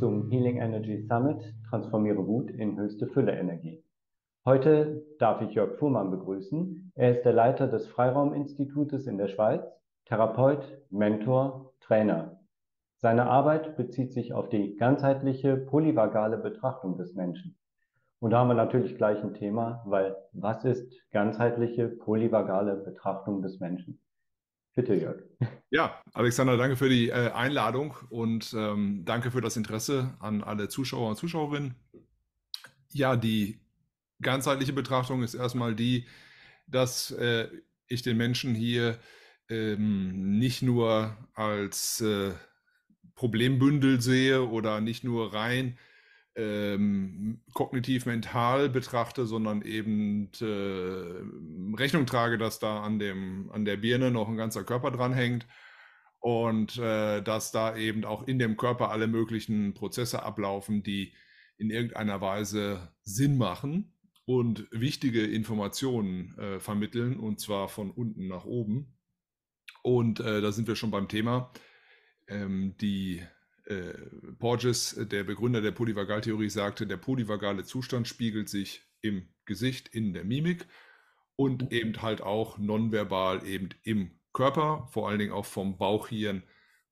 zum Healing Energy Summit Transformiere Wut in höchste Fülle Energie. Heute darf ich Jörg Fuhrmann begrüßen. Er ist der Leiter des Freirauminstitutes in der Schweiz, Therapeut, Mentor, Trainer. Seine Arbeit bezieht sich auf die ganzheitliche, polyvagale Betrachtung des Menschen. Und da haben wir natürlich gleich ein Thema, weil was ist ganzheitliche, polyvagale Betrachtung des Menschen? Bitte, Jörg. Ja, Alexander, danke für die äh, Einladung und ähm, danke für das Interesse an alle Zuschauer und Zuschauerinnen. Ja, die ganzheitliche Betrachtung ist erstmal die, dass äh, ich den Menschen hier ähm, nicht nur als äh, Problembündel sehe oder nicht nur rein ähm, kognitiv mental betrachte, sondern eben äh, Rechnung trage, dass da an, dem, an der Birne noch ein ganzer Körper dranhängt und äh, dass da eben auch in dem Körper alle möglichen Prozesse ablaufen, die in irgendeiner Weise Sinn machen und wichtige Informationen äh, vermitteln, und zwar von unten nach oben. Und äh, da sind wir schon beim Thema. Ähm, die äh, Porges, der Begründer der Polyvagaltheorie, sagte, der polyvagale Zustand spiegelt sich im Gesicht, in der Mimik und oh. eben halt auch nonverbal eben im Körper, vor allen Dingen auch vom Bauchhirn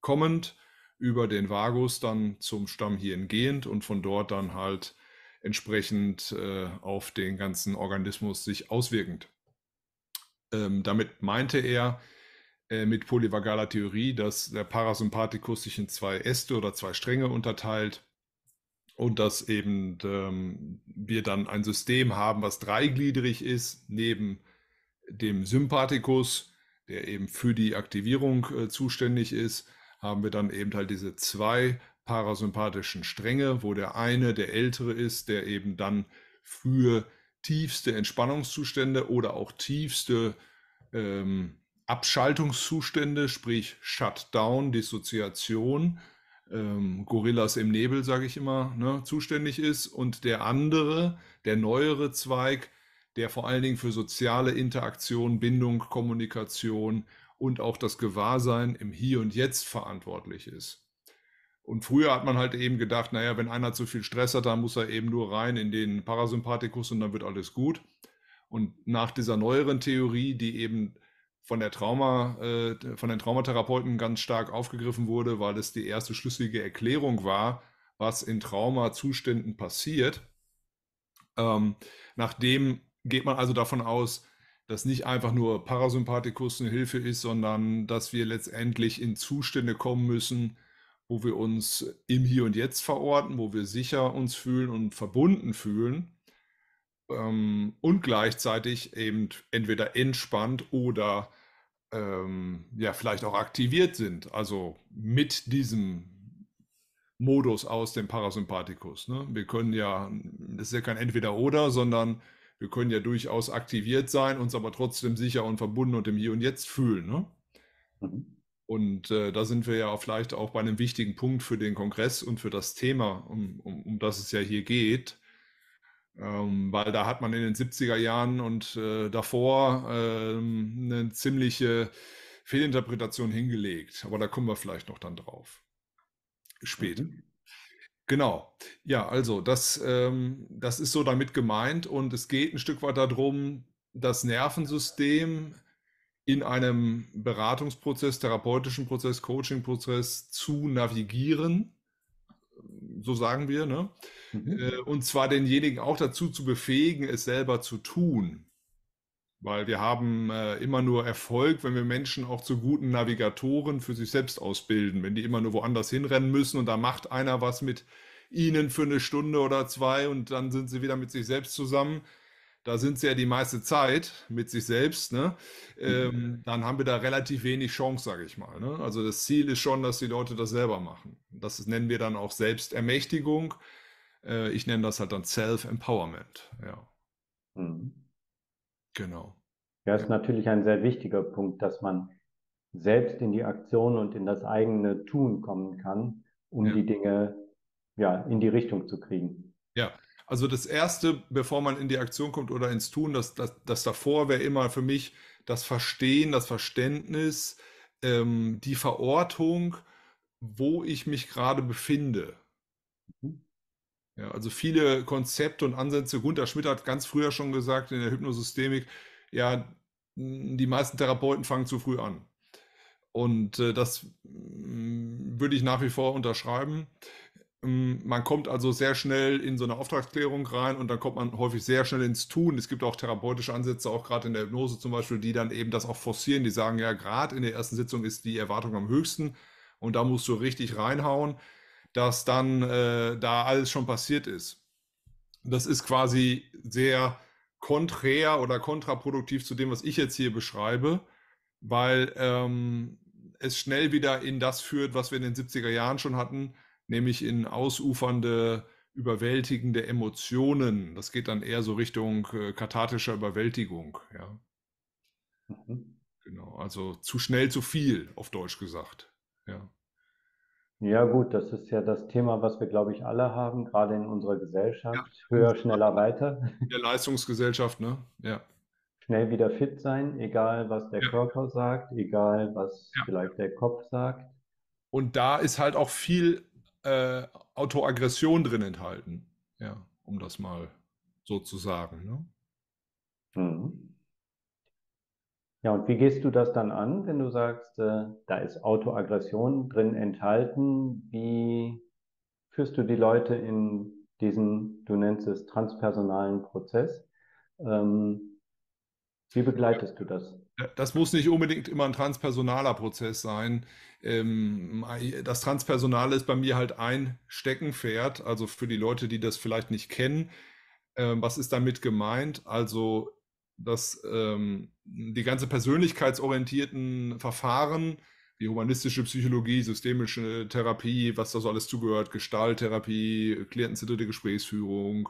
kommend, über den Vagus dann zum Stammhirn gehend und von dort dann halt entsprechend äh, auf den ganzen Organismus sich auswirkend. Ähm, damit meinte er, äh, mit polyvagaler Theorie, dass der Parasympathikus sich in zwei Äste oder zwei Stränge unterteilt und dass eben ähm, wir dann ein System haben, was dreigliedrig ist, neben dem Sympathikus, der eben für die Aktivierung äh, zuständig ist, haben wir dann eben halt diese zwei parasympathischen Stränge, wo der eine der ältere ist, der eben dann für tiefste Entspannungszustände oder auch tiefste ähm, Abschaltungszustände, sprich Shutdown, Dissoziation, ähm, Gorillas im Nebel, sage ich immer, ne, zuständig ist. Und der andere, der neuere Zweig, der vor allen Dingen für soziale Interaktion, Bindung, Kommunikation und auch das Gewahrsein im Hier und Jetzt verantwortlich ist. Und früher hat man halt eben gedacht, naja, wenn einer zu viel Stress hat, dann muss er eben nur rein in den Parasympathikus und dann wird alles gut. Und nach dieser neueren Theorie, die eben von der Trauma, äh, von den Traumatherapeuten ganz stark aufgegriffen wurde, weil es die erste schlüssige Erklärung war, was in Traumazuständen passiert. Ähm, nachdem geht man also davon aus, dass nicht einfach nur Parasympathikus eine Hilfe ist, sondern dass wir letztendlich in Zustände kommen müssen, wo wir uns im Hier und Jetzt verorten, wo wir sicher uns fühlen und verbunden fühlen ähm, und gleichzeitig eben entweder entspannt oder ähm, ja vielleicht auch aktiviert sind. Also mit diesem Modus aus dem Parasympathikus. Ne? Wir können ja, das ist ja kein Entweder-Oder, sondern wir können ja durchaus aktiviert sein, uns aber trotzdem sicher und verbunden und im Hier und Jetzt fühlen. Ne? Mhm. Und äh, da sind wir ja vielleicht auch bei einem wichtigen Punkt für den Kongress und für das Thema, um, um, um das es ja hier geht. Ähm, weil da hat man in den 70er Jahren und äh, davor äh, eine ziemliche Fehlinterpretation hingelegt. Aber da kommen wir vielleicht noch dann drauf. Später. Mhm. Genau. Ja, also das, ähm, das ist so damit gemeint und es geht ein Stück weit darum, das Nervensystem in einem Beratungsprozess, therapeutischen Prozess, Coaching-Prozess zu navigieren so sagen wir, ne? Mhm. Äh, und zwar denjenigen auch dazu zu befähigen, es selber zu tun. Weil wir haben äh, immer nur Erfolg, wenn wir Menschen auch zu guten Navigatoren für sich selbst ausbilden. Wenn die immer nur woanders hinrennen müssen und da macht einer was mit ihnen für eine Stunde oder zwei und dann sind sie wieder mit sich selbst zusammen, da sind sie ja die meiste Zeit mit sich selbst, ne? ähm, mhm. dann haben wir da relativ wenig Chance, sage ich mal. Ne? Also das Ziel ist schon, dass die Leute das selber machen. Das nennen wir dann auch Selbstermächtigung. Äh, ich nenne das halt dann Self-Empowerment. Ja. Mhm. Genau. Ja, ist natürlich ein sehr wichtiger Punkt, dass man selbst in die Aktion und in das eigene Tun kommen kann, um ja. die Dinge ja, in die Richtung zu kriegen. Ja, also das Erste, bevor man in die Aktion kommt oder ins Tun, das, das, das davor wäre immer für mich das Verstehen, das Verständnis, ähm, die Verortung, wo ich mich gerade befinde. Mhm. Ja, also viele Konzepte und Ansätze. Gunther Schmidt hat ganz früher schon gesagt in der Hypnosystemik, ja, die meisten Therapeuten fangen zu früh an. Und äh, das mh, mm, würde ich nach wie vor unterschreiben. Ähm, man kommt also sehr schnell in so eine Auftragsklärung rein und dann kommt man häufig sehr schnell ins Tun. Es gibt auch therapeutische Ansätze, auch gerade in der Hypnose zum Beispiel, die dann eben das auch forcieren. Die sagen ja, gerade in der ersten Sitzung ist die Erwartung am höchsten und da musst du richtig reinhauen, dass dann äh, da alles schon passiert ist. Das ist quasi sehr konträr oder kontraproduktiv zu dem, was ich jetzt hier beschreibe, weil ähm, es schnell wieder in das führt, was wir in den 70er Jahren schon hatten nämlich in ausufernde, überwältigende Emotionen. Das geht dann eher so Richtung äh, kathartischer Überwältigung. Ja. Mhm. Genau, also zu schnell zu viel, auf Deutsch gesagt. Ja. Ja, gut, das ist ja das Thema, was wir, glaube ich, alle haben, gerade in unserer Gesellschaft. Ja. Höher, schneller, weiter. In der Leistungsgesellschaft, ne? Ja. Schnell wieder fit sein, egal was der ja. Körper sagt, egal was ja. vielleicht der Kopf sagt. Und da ist halt auch viel äh, Autoaggression drin enthalten. Ja, um das mal so zu sagen. Ne? Mhm. Ja, und wie gehst du das dann an, wenn du sagst, äh, da ist Autoaggression drin enthalten? Wie führst du die Leute in diesen, du nennst es transpersonalen Prozess? Ähm, wie begleitest ja. du das? Das muss nicht unbedingt immer ein transpersonaler Prozess sein. Ähm, das Transpersonale ist bei mir halt ein Steckenpferd, also für die Leute, die das vielleicht nicht kennen. Ähm, was ist damit gemeint? Also, dass ähm, die ganze persönlichkeitsorientierten Verfahren, wie humanistische Psychologie, systemische Therapie, was da so alles zugehört, Gestalttherapie, klientenzentrierte Gesprächsführung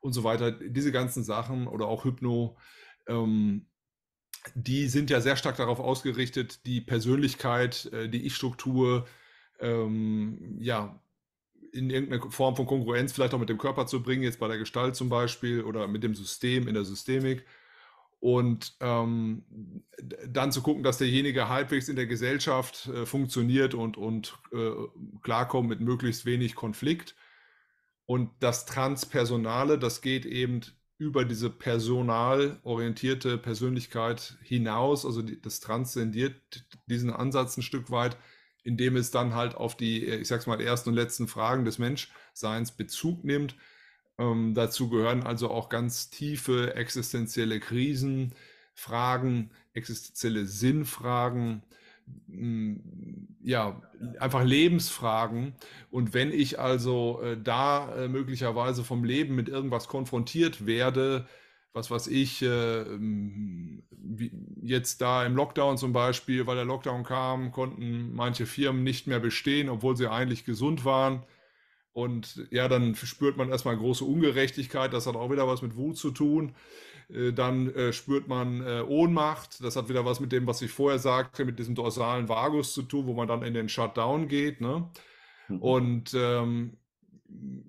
und so weiter, diese ganzen Sachen oder auch Hypno, die sind ja sehr stark darauf ausgerichtet, die Persönlichkeit, äh, die Ich-Struktur, ähm, ja, in irgendeiner Form von Konkurrenz vielleicht auch mit dem Körper zu bringen, jetzt bei der Gestalt zum Beispiel oder mit dem System in der Systemik. Und ähm, dann zu gucken, dass derjenige halbwegs in der Gesellschaft äh, funktioniert und, und äh, klarkommt mit möglichst wenig Konflikt. Und das Transpersonale, das geht eben über diese personalorientierte Persönlichkeit hinaus, also die, das transzendiert diesen Ansatz ein Stück weit, indem es dann halt auf die, ich sag's mal, ersten und letzten Fragen des Menschseins Bezug nimmt. Ähm, dazu gehören also auch ganz tiefe existenzielle Krisenfragen, existenzielle Sinnfragen, Mm, ja, einfach Lebensfragen. Und wenn ich also äh, da äh, möglicherweise vom Leben mit irgendwas konfrontiert werde, was weiß ich, äh, mm, jetzt da im Lockdown zum Beispiel, weil der Lockdown kam, konnten manche Firmen nicht mehr bestehen, obwohl sie eigentlich gesund waren. Und ja, dann spürt man erstmal große Ungerechtigkeit. Das hat auch wieder was mit Wut zu tun. Äh, dann äh, spürt man äh, Ohnmacht. Das hat wieder was mit dem, was ich vorher sagte, mit diesem dorsalen Vagus zu tun, wo man dann in den Shutdown geht. Ne? Mhm. Und ähm,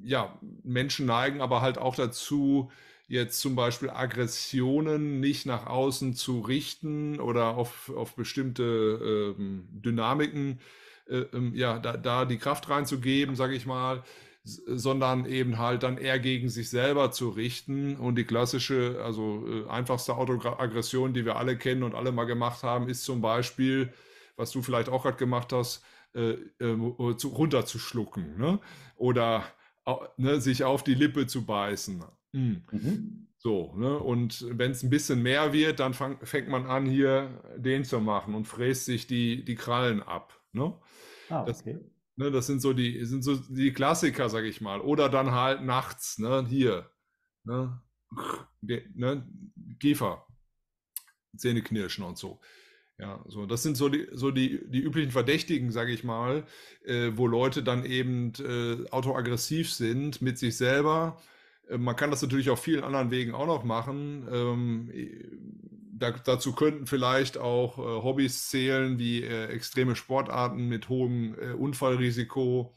ja, Menschen neigen aber halt auch dazu, jetzt zum Beispiel Aggressionen nicht nach außen zu richten oder auf, auf bestimmte ähm, Dynamiken, äh, ähm, ja, da, da die Kraft reinzugeben, sage ich mal sondern eben halt dann eher gegen sich selber zu richten. Und die klassische, also äh, einfachste Autoaggression, die wir alle kennen und alle mal gemacht haben, ist zum Beispiel, was du vielleicht auch gerade gemacht hast, äh, ähm, äh, zu, runterzuschlucken ne? oder ne, sich auf die Lippe zu beißen. Mhm. Mhm. So, ne? Und wenn es ein bisschen mehr wird, dann fang, fängt man an, hier den zu machen und fräst sich die, die Krallen ab. Ne? Ah, okay. Das, Ne, das sind so die, sind so die Klassiker, sag ich mal. Oder dann halt nachts, ne, hier. Ne, ne, Kiefer. Zähne knirschen und so. Ja, so, das sind so die, so die, die üblichen Verdächtigen, sage ich mal, äh, wo Leute dann eben äh, autoaggressiv sind mit sich selber. Äh, man kann das natürlich auf vielen anderen Wegen auch noch machen. Ähm, da, dazu könnten vielleicht auch äh, Hobbys zählen, wie äh, extreme Sportarten mit hohem äh, Unfallrisiko,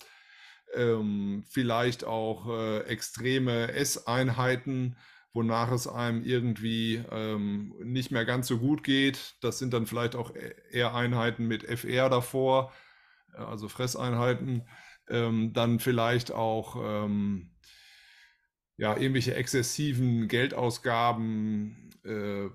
ähm, vielleicht auch äh, extreme Esseinheiten, wonach es einem irgendwie ähm, nicht mehr ganz so gut geht. Das sind dann vielleicht auch e-, eher Einheiten mit FR davor, äh, also Fresseinheiten. Ähm, dann vielleicht auch. Ähm, ja, irgendwelche exzessiven Geldausgaben, äh, äh,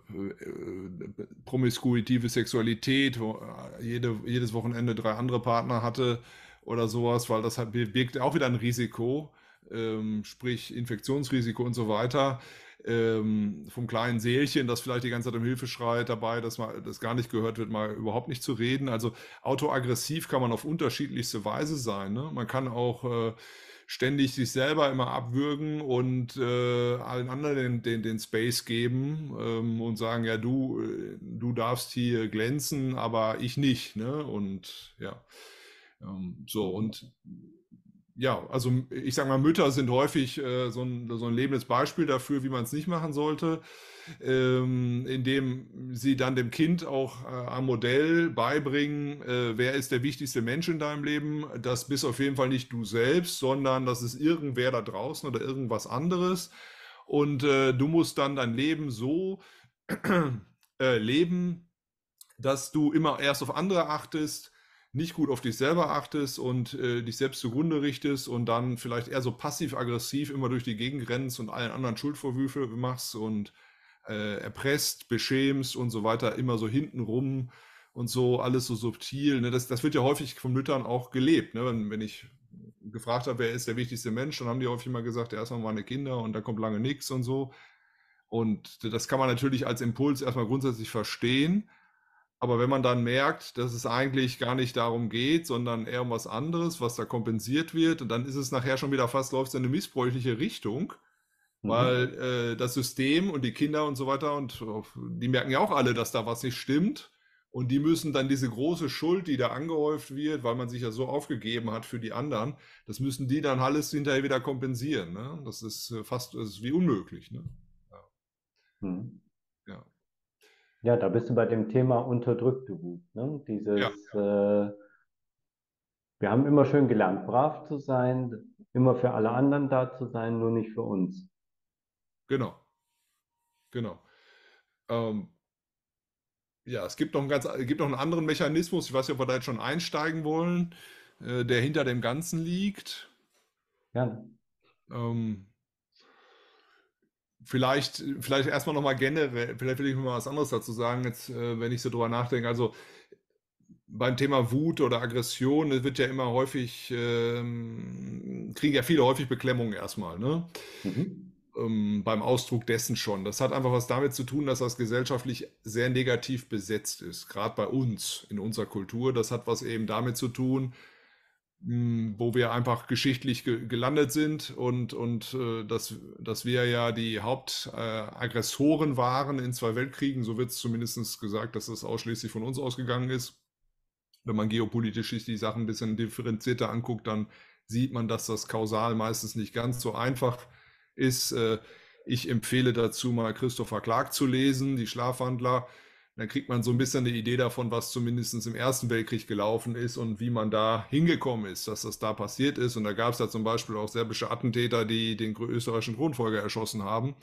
promiskuitive Sexualität, wo äh, jede, jedes Wochenende drei andere Partner hatte oder sowas, weil das hat, birgt auch wieder ein Risiko, ähm, sprich Infektionsrisiko und so weiter. Ähm, vom kleinen Seelchen, das vielleicht die ganze Zeit um Hilfe schreit, dabei, dass man das gar nicht gehört wird, mal überhaupt nicht zu reden. Also autoaggressiv kann man auf unterschiedlichste Weise sein. Ne? Man kann auch äh, ständig sich selber immer abwürgen und äh, allen anderen den, den, den Space geben ähm, und sagen, ja, du, äh, du darfst hier glänzen, aber ich nicht. Ne? Und ja, ähm, so und ja, also ich sage mal, Mütter sind häufig äh, so, ein, so ein lebendes Beispiel dafür, wie man es nicht machen sollte, ähm, indem sie dann dem Kind auch äh, am Modell beibringen, äh, wer ist der wichtigste Mensch in deinem Leben. Das bist auf jeden Fall nicht du selbst, sondern das ist irgendwer da draußen oder irgendwas anderes. Und äh, du musst dann dein Leben so äh, leben, dass du immer erst auf andere achtest nicht gut auf dich selber achtest und äh, dich selbst zugrunde richtest und dann vielleicht eher so passiv-aggressiv immer durch die Gegend rennst und allen anderen Schuldvorwürfe machst und äh, erpresst, beschämst und so weiter, immer so hintenrum und so, alles so subtil. Ne? Das, das wird ja häufig von Müttern auch gelebt. Ne? Wenn, wenn ich gefragt habe, wer ist der wichtigste Mensch, dann haben die häufig immer gesagt, erstmal meine Kinder und dann kommt lange nichts und so. Und das kann man natürlich als Impuls erstmal grundsätzlich verstehen. Aber wenn man dann merkt, dass es eigentlich gar nicht darum geht, sondern eher um was anderes, was da kompensiert wird, und dann ist es nachher schon wieder fast, läuft es in eine missbräuchliche Richtung, mhm. weil äh, das System und die Kinder und so weiter, und die merken ja auch alle, dass da was nicht stimmt. Und die müssen dann diese große Schuld, die da angehäuft wird, weil man sich ja so aufgegeben hat für die anderen, das müssen die dann alles hinterher wieder kompensieren. Ne? Das ist äh, fast das ist wie unmöglich. Ne? Ja. Mhm. Ja, da bist du bei dem Thema unterdrückte Wut. Ne? Dieses, ja. äh, wir haben immer schön gelernt, brav zu sein, immer für alle anderen da zu sein, nur nicht für uns. Genau. Genau. Ähm, ja, es gibt noch, einen ganz, gibt noch einen anderen Mechanismus, ich weiß nicht, ob wir da jetzt schon einsteigen wollen, äh, der hinter dem Ganzen liegt. Ja. Ähm, vielleicht, vielleicht erstmal nochmal generell, vielleicht will ich mal was anderes dazu sagen, jetzt, äh, wenn ich so drüber nachdenke. Also beim Thema Wut oder Aggression wird ja immer häufig, ähm, kriegen ja viele häufig Beklemmungen erstmal, ne? Mhm. Ähm, beim Ausdruck dessen schon. Das hat einfach was damit zu tun, dass das gesellschaftlich sehr negativ besetzt ist, gerade bei uns in unserer Kultur. Das hat was eben damit zu tun, hm, wo wir einfach geschichtlich ge gelandet sind und, und äh, dass, dass wir ja die Hauptaggressoren äh, waren in zwei Weltkriegen, so wird es zumindest gesagt, dass das ausschließlich von uns ausgegangen ist. Wenn man geopolitisch sich die Sachen ein bisschen differenzierter anguckt, dann sieht man, dass das kausal meistens nicht ganz so einfach ist. Äh, ich empfehle dazu mal Christopher Clark zu lesen, die Schlafwandler dann kriegt man so ein bisschen eine Idee davon, was zumindest im Ersten Weltkrieg gelaufen ist und wie man da hingekommen ist, dass das da passiert ist. Und da gab es ja zum Beispiel auch serbische Attentäter, die den österreichischen Thronfolger erschossen haben,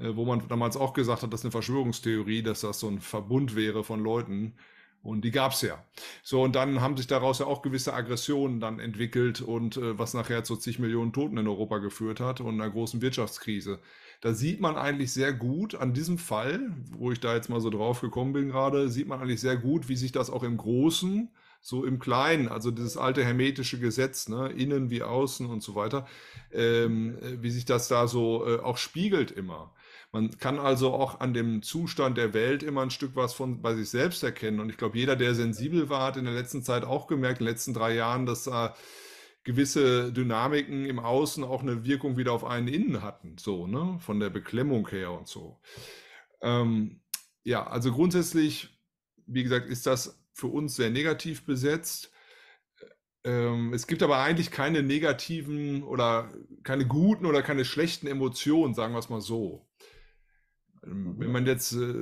äh, wo man damals auch gesagt hat, das ist eine Verschwörungstheorie, dass das so ein Verbund wäre von Leuten, und die gab es ja. So, und dann haben sich daraus ja auch gewisse Aggressionen dann entwickelt und äh, was nachher zu zig Millionen Toten in Europa geführt hat und einer großen Wirtschaftskrise. Da sieht man eigentlich sehr gut an diesem Fall, wo ich da jetzt mal so drauf gekommen bin gerade, sieht man eigentlich sehr gut, wie sich das auch im Großen, so im Kleinen, also dieses alte hermetische Gesetz, ne, innen wie außen und so weiter, ähm, äh, wie sich das da so äh, auch spiegelt immer. Man kann also auch an dem Zustand der Welt immer ein Stück was von bei sich selbst erkennen. Und ich glaube, jeder, der sensibel war, hat in der letzten Zeit auch gemerkt, in den letzten drei Jahren, dass äh, gewisse Dynamiken im Außen auch eine Wirkung wieder auf einen innen hatten, so, ne? Von der Beklemmung her und so. Ähm, ja, also grundsätzlich, wie gesagt, ist das für uns sehr negativ besetzt. Ähm, es gibt aber eigentlich keine negativen oder keine guten oder keine schlechten Emotionen, sagen wir es mal so. Ähm, mhm. Wenn man jetzt äh,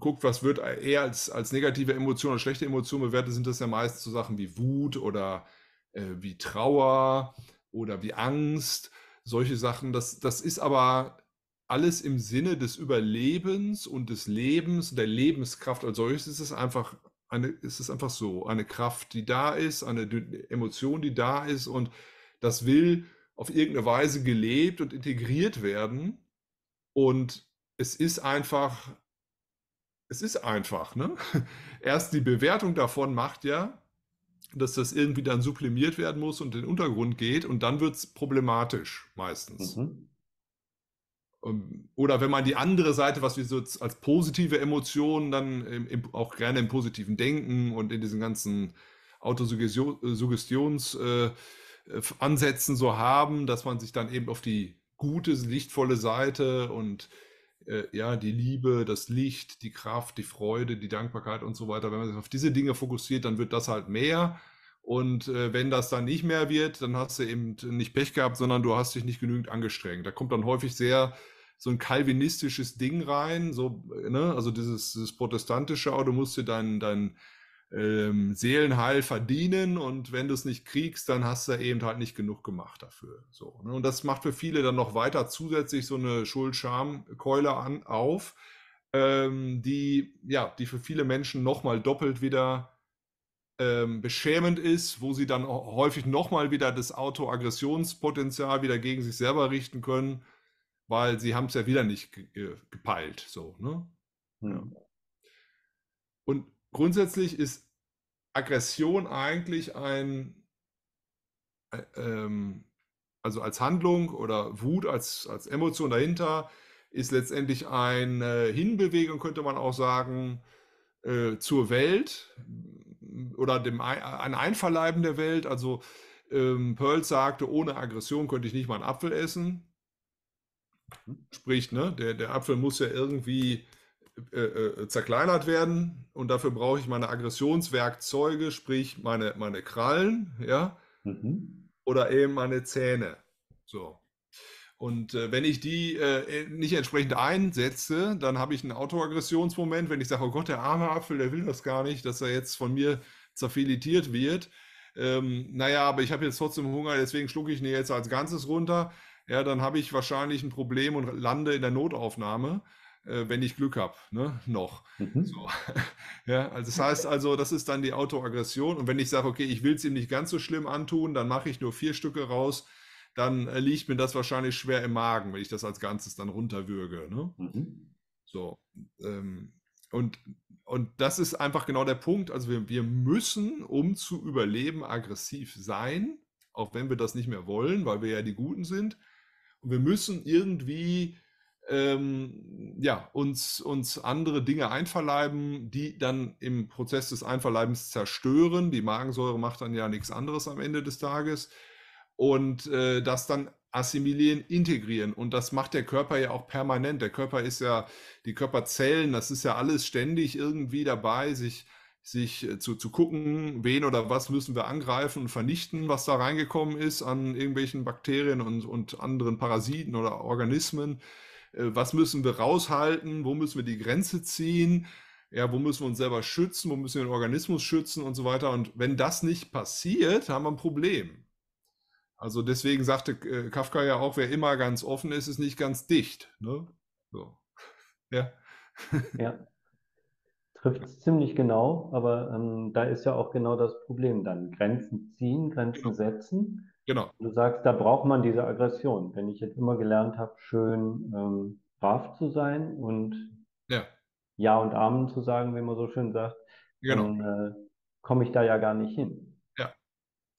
guckt, was wird eher als, als negative Emotion oder schlechte Emotion bewertet, sind das ja meistens so Sachen wie Wut oder äh, wie Trauer oder wie Angst, solche Sachen. Das, das ist aber alles im Sinne des Überlebens und des Lebens und der Lebenskraft als solches ist es einfach eine, ist es einfach so, eine Kraft, die da ist, eine Emotion, die da ist und das will auf irgendeine Weise gelebt und integriert werden. Und es ist einfach, es ist einfach. Ne? Erst die Bewertung davon macht ja, dass das irgendwie dann sublimiert werden muss und in den Untergrund geht und dann wird es problematisch meistens. Mhm. Ähm, oder wenn man die andere Seite, was wir so als positive Emotionen dann im, im, auch gerne im positiven Denken und in diesen ganzen Autosuggestionsansätzen äh, äh, äh so haben, dass man sich dann eben auf die gute, lichtvolle Seite und äh, ja, die Liebe, das Licht, die Kraft, die Freude, die Dankbarkeit und so weiter. Wenn man sich auf diese Dinge fokussiert, dann wird das halt mehr. Und äh, wenn das dann nicht mehr wird, dann hast du eben nicht Pech gehabt, sondern du hast dich nicht genügend angestrengt. Da kommt dann häufig sehr so ein kalvinistisches Ding rein, so, ne, also dieses, dieses protestantische, oh, du musst dir dein, dein, ähm, Seelenheil verdienen und wenn du es nicht kriegst, dann hast du eben halt nicht genug gemacht dafür. So, ne? Und das macht für viele dann noch weiter zusätzlich so eine Schuld-Scham-Keule an auf, ähm, die ja, die für viele Menschen nochmal doppelt wieder ähm, beschämend ist, wo sie dann häufig nochmal wieder das Autoaggressionspotenzial wieder gegen sich selber richten können, weil sie haben es ja wieder nicht äh, gepeilt. So, ne? Ja. Und grundsätzlich ist Aggression eigentlich ein, äh, ähm, also als Handlung oder Wut als, als Emotion dahinter, ist letztendlich eine Hinbewegung, könnte man auch sagen, äh, zur Welt oder dem, ein Einverleiben der Welt. Also ähm, Pearl sagte, ohne Aggression könnte ich nicht mal einen Apfel essen. Mhm. Sprich, ne, der, der Apfel muss ja irgendwie äh, äh, zerkleinert werden und dafür brauche ich meine Aggressionswerkzeuge, sprich meine, meine Krallen, ja, mhm. oder eben meine Zähne. So. Und äh, wenn ich die äh, äh, nicht entsprechend einsetze, dann habe ich einen Autoaggressionsmoment, wenn ich sage, oh Gott, der arme Apfel, der will das gar nicht, dass er jetzt von mir zerfilitiert wird. Ähm, naja, aber ich habe jetzt trotzdem Hunger, deswegen schlucke ich ihn jetzt als Ganzes runter. Ja, dann habe ich wahrscheinlich ein Problem und lande in der Notaufnahme äh, wenn ich Glück habe, ne? noch. Mhm. So. ja, also das heißt also, das ist dann die Autoaggression. Und wenn ich sage, okay, ich will es ihm nicht ganz so schlimm antun, dann mache ich nur vier Stücke raus, dann äh, liegt mir das wahrscheinlich schwer im Magen, wenn ich das als Ganzes dann runterwürge. Ne? Mhm. So. Ähm, und, und das ist einfach genau der Punkt. Also wir, wir müssen, um zu überleben, aggressiv sein, auch wenn wir das nicht mehr wollen, weil wir ja die Guten sind. Und wir müssen irgendwie ähm, ja, uns, uns andere Dinge einverleiben, die dann im Prozess des Einverleibens zerstören. Die Magensäure macht dann ja nichts anderes am Ende des Tages. Und äh, das dann assimilieren, integrieren. Und das macht der Körper ja auch permanent. Der Körper ist ja, die Körperzellen, das ist ja alles ständig irgendwie dabei, sich, sich äh, zu, zu gucken, wen oder was müssen wir angreifen und vernichten, was da reingekommen ist an irgendwelchen Bakterien und, und anderen Parasiten oder Organismen. Äh, was müssen wir raushalten, wo müssen wir die Grenze ziehen, ja, wo müssen wir uns selber schützen, wo müssen wir den Organismus schützen und so weiter. Und wenn das nicht passiert, haben wir ein Problem. Also deswegen sagte äh, Kafka ja auch, wer immer ganz offen ist, ist nicht ganz dicht. Ne? So. Ja. ja. Trifft es ziemlich genau, aber ähm, da ist ja auch genau das Problem dann. Grenzen ziehen, Grenzen genau. setzen Genau. Du sagst, da braucht man diese Aggression. Wenn ich jetzt immer gelernt habe, schön ähm, brav zu sein und ja. ja. und Amen zu sagen, wie man so schön sagt, genau. dann äh, komme ich da ja gar nicht hin. Ja,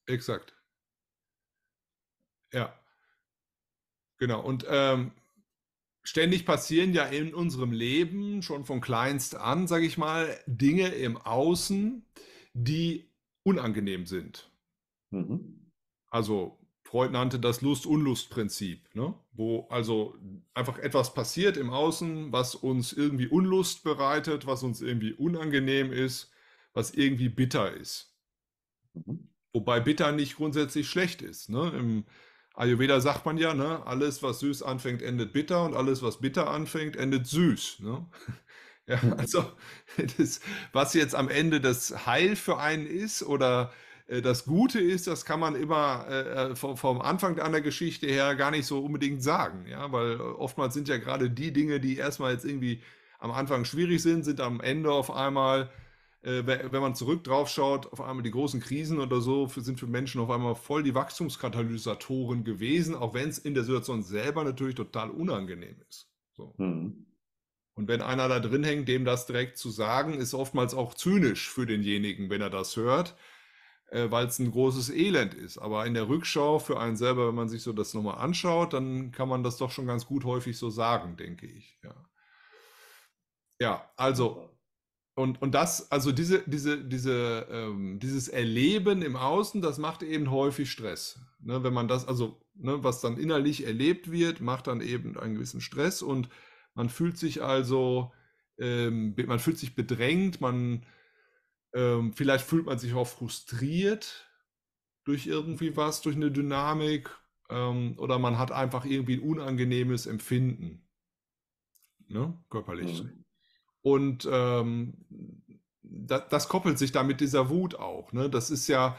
exakt. Ja. Genau. Und ähm, ständig passieren ja in unserem Leben, schon von kleinst an, sage ich mal, Dinge im Außen, die unangenehm sind. Mhm. Also Freud nannte das Lust-Unlust-Prinzip, ne? wo also einfach etwas passiert im Außen, was uns irgendwie Unlust bereitet, was uns irgendwie unangenehm ist, was irgendwie bitter ist. Mhm. Wobei bitter nicht grundsätzlich schlecht ist. Ne? Im Ayurveda sagt man ja, ne? alles, was süß anfängt, endet bitter und alles, was bitter anfängt, endet süß. Ne? ja, also das, was jetzt am Ende das Heil für einen ist oder äh, das Gute ist, das kann man immer äh, äh, vom, vom, Anfang an der Geschichte her gar nicht so unbedingt sagen, ja, weil äh, oftmals sind ja gerade die Dinge, die erstmal jetzt irgendwie am Anfang schwierig sind, sind am Ende auf einmal, äh, wenn man zurück drauf schaut, auf einmal die großen Krisen oder so sind für Menschen auf einmal voll die Wachstumskatalysatoren gewesen, auch wenn es in der Situation selber natürlich total unangenehm ist. So. Mhm. Und wenn einer da drin hängt, dem das direkt zu sagen, ist oftmals auch zynisch für denjenigen, wenn er das hört äh, weil es ein großes Elend ist. Aber in der Rückschau für einen selber, wenn man sich so das nochmal anschaut, dann kann man das doch schon ganz gut häufig so sagen, denke ich. Ja, ja also. Und, und das, also diese, diese, diese, ähm, dieses Erleben im Außen, das macht eben häufig Stress. Ne, wenn man das, also Ne, was dann innerlich erlebt wird, macht dann eben einen gewissen Stress und man fühlt sich also, ähm, man fühlt sich bedrängt, man ähm, vielleicht fühlt man sich auch frustriert durch irgendwie was, durch eine Dynamik ähm, oder man hat einfach irgendwie ein unangenehmes Empfinden, ne? körperlich. Mhm. Und ähm, da, das koppelt sich dann mit dieser Wut auch. Ne? Das ist ja,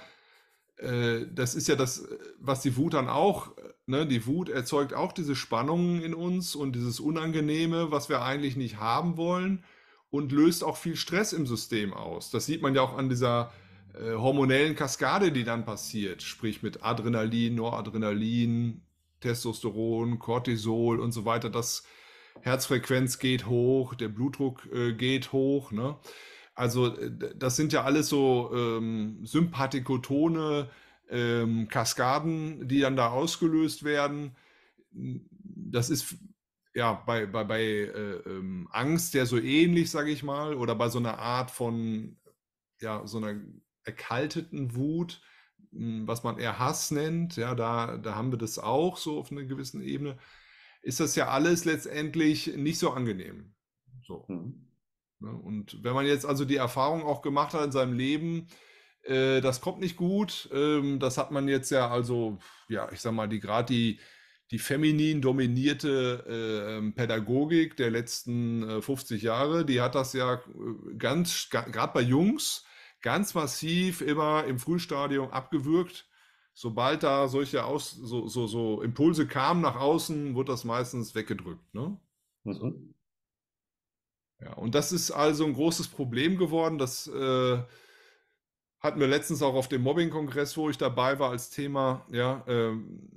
äh, das ist ja das, was die Wut dann auch, ne? die Wut erzeugt auch diese Spannungen in uns und dieses Unangenehme, was wir eigentlich nicht haben wollen und löst auch viel Stress im System aus. Das sieht man ja auch an dieser äh, hormonellen Kaskade, die dann passiert, sprich mit Adrenalin, Noradrenalin, Testosteron, Cortisol und so weiter. Das Herzfrequenz geht hoch, der Blutdruck äh, geht hoch. Ne? Also äh, das sind ja alles so ähm, sympathikotone ähm, Kaskaden, die dann da ausgelöst werden. Das ist ja, bei, bei, bei äh, ähm, Angst ja so ähnlich, sage ich mal, oder bei so einer Art von, ja, so einer erkalteten Wut, hm, was man eher Hass nennt, ja, da, da haben wir das auch so auf einer gewissen Ebene, ist das ja alles letztendlich nicht so angenehm. So. Mhm. Ne? Und wenn man jetzt also die Erfahrung auch gemacht hat in seinem Leben, äh, das kommt nicht gut, ähm, das hat man jetzt ja also, ja, ich sag mal, die gerade die die feminin dominierte äh, ähm, Pädagogik der letzten äh, 50 Jahre, die hat das ja äh, ganz, gerade bei Jungs, ganz massiv immer im Frühstadium abgewürgt. Sobald da solche Aus, so, so, so Impulse kamen nach außen, wurde das meistens weggedrückt. Ne? Mhm. Ja, und das ist also ein großes Problem geworden. Das äh, hatten wir letztens auch auf dem Mobbing-Kongress, wo ich dabei war, als Thema. Ja, ähm,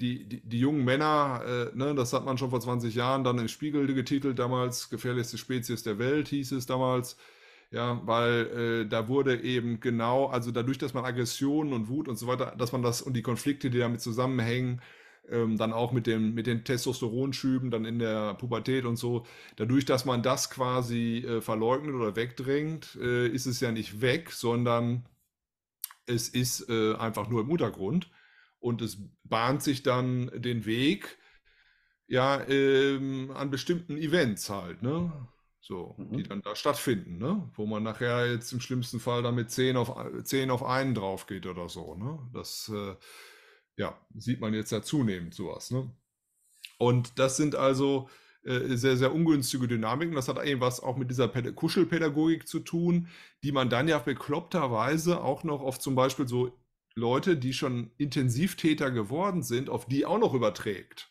die, die, die, jungen Männer, äh, ne, das hat man schon vor 20 Jahren dann im Spiegel getitelt damals, gefährlichste Spezies der Welt hieß es damals. Ja, weil äh, da wurde eben genau, also dadurch, dass man Aggressionen und Wut und so weiter, dass man das und die Konflikte, die damit zusammenhängen, ähm, dann auch mit, dem, mit den Testosteronschüben, dann in der Pubertät und so, dadurch, dass man das quasi äh, verleugnet oder wegdrängt, äh, ist es ja nicht weg, sondern es ist äh, einfach nur im Untergrund und es bahnt sich dann den Weg, ja, ähm, an bestimmten Events halt, ne? So, mhm. die dann da stattfinden, ne? Wo man nachher jetzt im schlimmsten Fall damit zehn auf, 10 auf einen drauf geht oder so, ne? Das, äh, ja, sieht man jetzt ja zunehmend sowas, ne? Und das sind also äh, sehr, sehr ungünstige Dynamiken. Das hat eben was auch mit dieser Kuschelpädagogik zu tun, die man dann ja bekloppterweise auch noch auf zum Beispiel so Leute, die schon Intensivtäter geworden sind, auf die auch noch überträgt.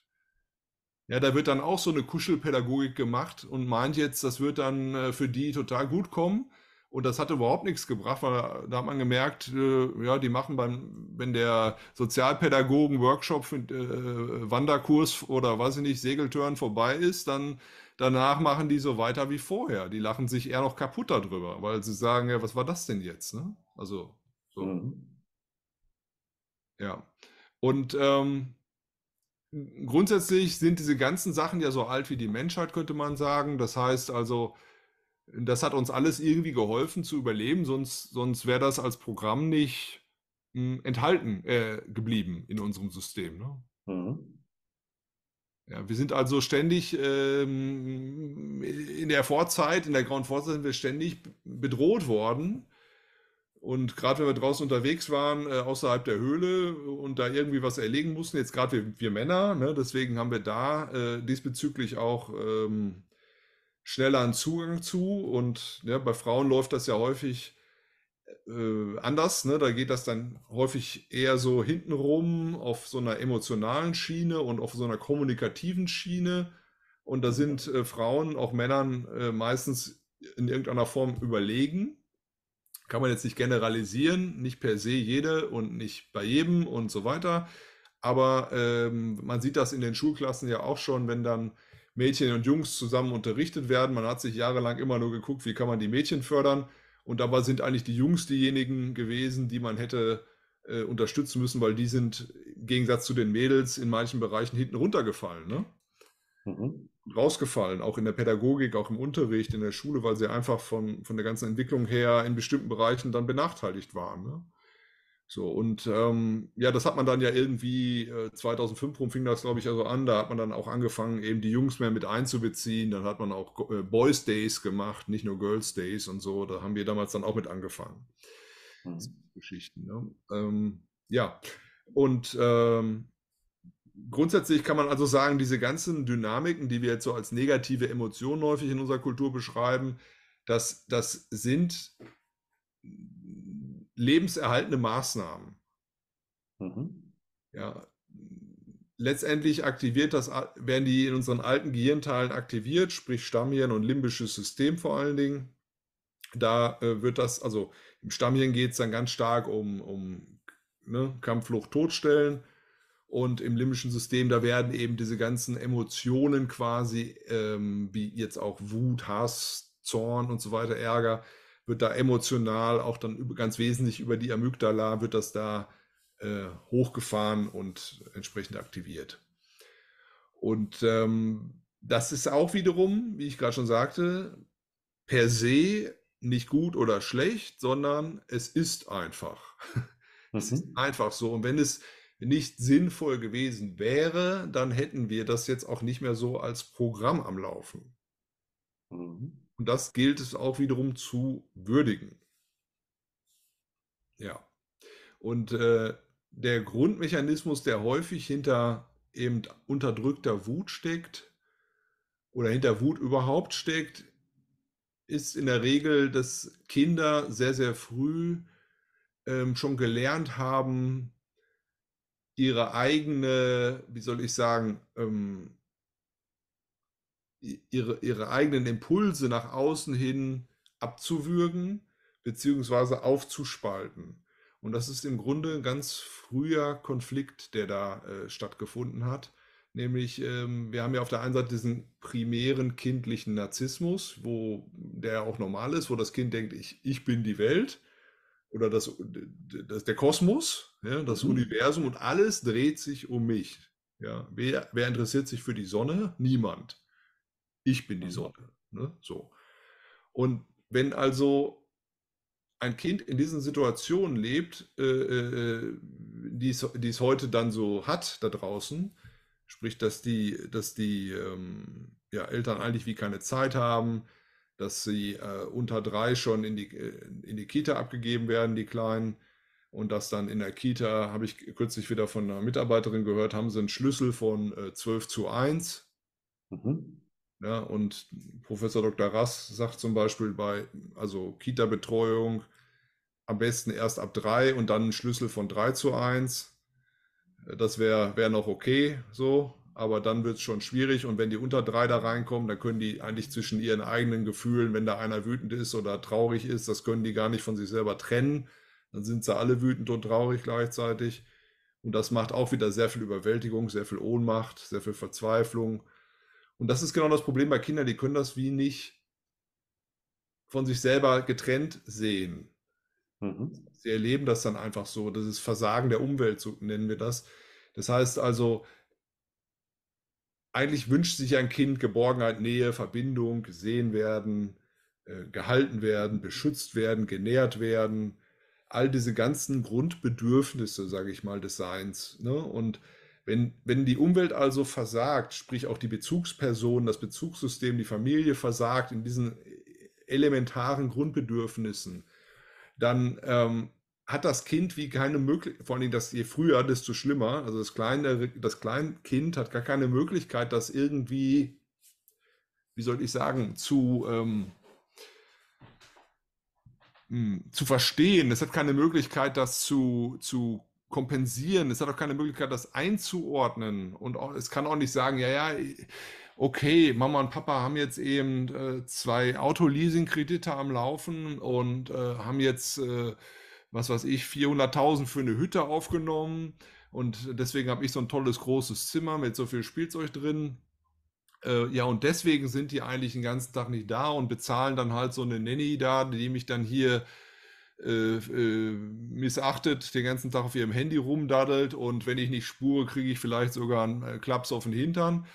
Ja, da wird dann auch so eine Kuschelpädagogik gemacht und meint jetzt, das wird dann äh, für die total gut kommen. Und das hat überhaupt nichts gebracht, weil da hat man gemerkt, äh, ja, die machen beim, wenn der Sozialpädagogen-Workshop, äh, Wanderkurs oder weiß ich nicht, Segeltörn vorbei ist, dann danach machen die so weiter wie vorher. Die lachen sich eher noch kaputt darüber, weil sie sagen, ja, was war das denn jetzt? Ne? Also, so. Mhm. Ja. Und ähm, grundsätzlich sind diese ganzen Sachen ja so alt wie die Menschheit, könnte man sagen. Das heißt also, das hat uns alles irgendwie geholfen zu überleben, sonst, sonst wäre das als Programm nicht mh, hm, enthalten äh, geblieben in unserem System. Ne? Mhm. Ja, wir sind also ständig ähm, in der Vorzeit, in der grauen Vorzeit sind wir ständig bedroht worden und gerade wenn wir draußen unterwegs waren, äh, außerhalb der Höhle und da irgendwie was erlegen mussten, jetzt gerade wir, wir, Männer, ne, deswegen haben wir da äh, diesbezüglich auch ähm, schneller einen Zugang zu. Und ja, bei Frauen läuft das ja häufig äh, anders. Ne? Da geht das dann häufig eher so hintenrum auf so einer emotionalen Schiene und auf so einer kommunikativen Schiene. Und da sind äh, Frauen, auch Männern, äh, meistens in irgendeiner Form überlegen kann man jetzt nicht generalisieren, nicht per se jede und nicht bei jedem und so weiter. Aber ähm, man sieht das in den Schulklassen ja auch schon, wenn dann Mädchen und Jungs zusammen unterrichtet werden. Man hat sich jahrelang immer nur geguckt, wie kann man die Mädchen fördern. Und dabei sind eigentlich die Jungs diejenigen gewesen, die man hätte äh, unterstützen müssen, weil die sind im Gegensatz zu den Mädels in manchen Bereichen hinten runtergefallen. Ne? mhm. rausgefallen, auch in der Pädagogik, auch im Unterricht, in der Schule, weil sie einfach von, von der ganzen Entwicklung her in bestimmten Bereichen dann benachteiligt waren. Ne? So, und ähm, ja, das hat man dann ja irgendwie, äh, 2005 rum fing das, glaube ich, also an, da hat man dann auch angefangen, eben die Jungs mehr mit einzubeziehen, dann hat man auch äh, Boys Days gemacht, nicht nur Girls Days und so, da haben wir damals dann auch mit angefangen. Mhm. Geschichten, ne? ähm, ja, und ähm, grundsätzlich kann man also sagen, diese ganzen Dynamiken, die wir jetzt so als negative Emotionen häufig in unserer Kultur beschreiben, das, das sind lebenserhaltende Maßnahmen. Mhm. Ja, letztendlich aktiviert das, werden die in unseren alten Gehirnteilen aktiviert, sprich Stammhirn und limbisches System vor allen Dingen. Da äh, wird das, also im Stammhirn geht es dann ganz stark um, um ne, Kampf, Flucht, Todstellen. Und im limbischen System, da werden eben diese ganzen Emotionen quasi, ähm, wie jetzt auch Wut, Hass, Zorn und so weiter, Ärger, wird da emotional auch dann ganz wesentlich über die Amygdala wird das da äh, hochgefahren und entsprechend aktiviert. Und ähm, das ist auch wiederum, wie ich gerade schon sagte, per se nicht gut oder schlecht, sondern es ist einfach. Mhm. Es ist mhm. einfach so. Und wenn es nicht sinnvoll gewesen wäre, dann hätten wir das jetzt auch nicht mehr so als Programm am Laufen. Mhm. Und das gilt es auch wiederum zu würdigen. Ja. Und äh, der Grundmechanismus, der häufig hinter eben unterdrückter Wut steckt oder hinter Wut überhaupt steckt, ist in der Regel, dass Kinder sehr, sehr früh ähm, schon gelernt haben, ihre eigene, wie soll ich sagen, ähm, ihre, ihre eigenen Impulse nach außen hin abzuwürgen beziehungsweise aufzuspalten. Und das ist im Grunde ein ganz früher Konflikt, der da äh, stattgefunden hat. Nämlich, ähm, wir haben ja auf der einen Seite diesen primären kindlichen Narzissmus, wo der auch normal ist, wo das Kind denkt, ich, ich bin die Welt oder das, das, der Kosmos. Ja, das mhm. Universum und alles dreht sich um mich. Ja, wer, wer interessiert sich für die Sonne? Niemand. Ich bin die mhm. Sonne. Ne? So. Und wenn also ein Kind in diesen Situationen lebt, äh, äh die es heute dann so hat da draußen, sprich, dass die, dass die ähm, ja, Eltern eigentlich wie keine Zeit haben, dass sie äh, unter drei schon in die, äh, in die Kita abgegeben werden, die Kleinen, und das dann in der Kita, habe ich kürzlich wieder von einer Mitarbeiterin gehört, haben sie einen Schlüssel von äh, 12 zu 1. Mhm. Ja, und Professor Dr. Rass sagt zum Beispiel bei also Kita-Betreuung am besten erst ab 3 und dann einen Schlüssel von 3 zu 1. Das wäre wär noch okay so, aber dann wird es schon schwierig. Und wenn die unter 3 da reinkommen, dann können die eigentlich zwischen ihren eigenen Gefühlen, wenn da einer wütend ist oder traurig ist, das können die gar nicht von sich selber trennen dann sind sie alle wütend und traurig gleichzeitig. Und das macht auch wieder sehr viel Überwältigung, sehr viel Ohnmacht, sehr viel Verzweiflung. Und das ist genau das Problem bei Kindern, die können das wie nicht von sich selber getrennt sehen. Mhm. Sie erleben das dann einfach so. Das ist Versagen der Umwelt, so nennen wir das. Das heißt also, eigentlich wünscht sich ein Kind Geborgenheit, Nähe, Verbindung, gesehen werden, äh, gehalten werden, beschützt werden, genährt werden, all diese ganzen Grundbedürfnisse, sage ich mal, des Seins. Ne? Und wenn, wenn die Umwelt also versagt, sprich auch die Bezugsperson, das Bezugssystem, die Familie versagt in diesen äh, elementaren Grundbedürfnissen, dann ähm, hat das Kind wie keine Möglichkeit, vor allem das je früher, desto schlimmer. Also das kleine, das Kleinkind hat gar keine Möglichkeit, das irgendwie, wie soll ich sagen, zu, ähm, mh, hm, zu verstehen. Es hat keine Möglichkeit, das zu, zu kompensieren. Es hat auch keine Möglichkeit, das einzuordnen. Und auch, es kann auch nicht sagen, ja, ja, okay, Mama und Papa haben jetzt eben äh, zwei Autoleasing-Kredite am Laufen und äh, haben jetzt, äh, was weiß ich, 400.000 für eine Hütte aufgenommen. Und deswegen habe ich so ein tolles großes Zimmer mit so viel Spielzeug drin. Äh, ja, und deswegen sind die eigentlich den ganzen Tag nicht da und bezahlen dann halt so eine Nanny da, die mich dann hier äh, äh, missachtet, den ganzen Tag auf ihrem Handy rumdaddelt und wenn ich nicht spure, kriege ich vielleicht sogar einen äh, Klaps auf den Hintern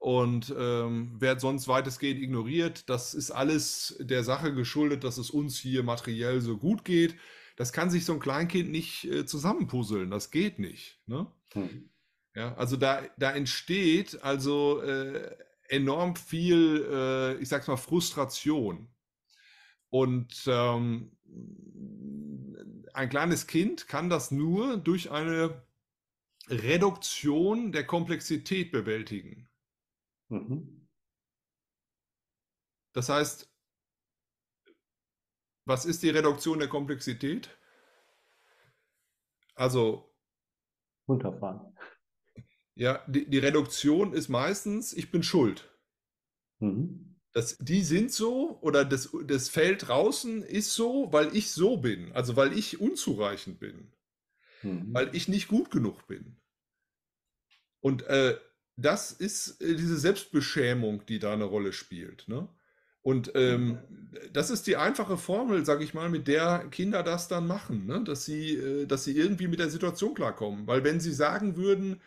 und ähm, werde sonst weitestgehend ignoriert. Das ist alles der Sache geschuldet, dass es uns hier materiell so gut geht. Das kann sich so ein Kleinkind nicht äh, zusammenpuzzeln. Das geht nicht. Ne? Hm. Ja, also da, da entsteht also äh, enorm viel, äh, ich sag's mal, Frustration. Und ähm, ein kleines Kind kann das nur durch eine Reduktion der Komplexität bewältigen. Mhm. Das heißt, was ist die Reduktion der Komplexität? Also. Runterfahren. Ja, die, die Reduktion ist meistens, ich bin schuld. Mhm. Das, die sind so oder das, das Feld draußen ist so, weil ich so bin, also weil ich unzureichend bin, mhm. weil ich nicht gut genug bin. Und äh, das ist äh, diese Selbstbeschämung, die da eine Rolle spielt. Ne? Und ähm, mhm. das ist die einfache Formel, sage ich mal, mit der Kinder das dann machen, ne? dass, sie, äh, dass sie irgendwie mit der Situation klarkommen. Weil wenn sie sagen würden,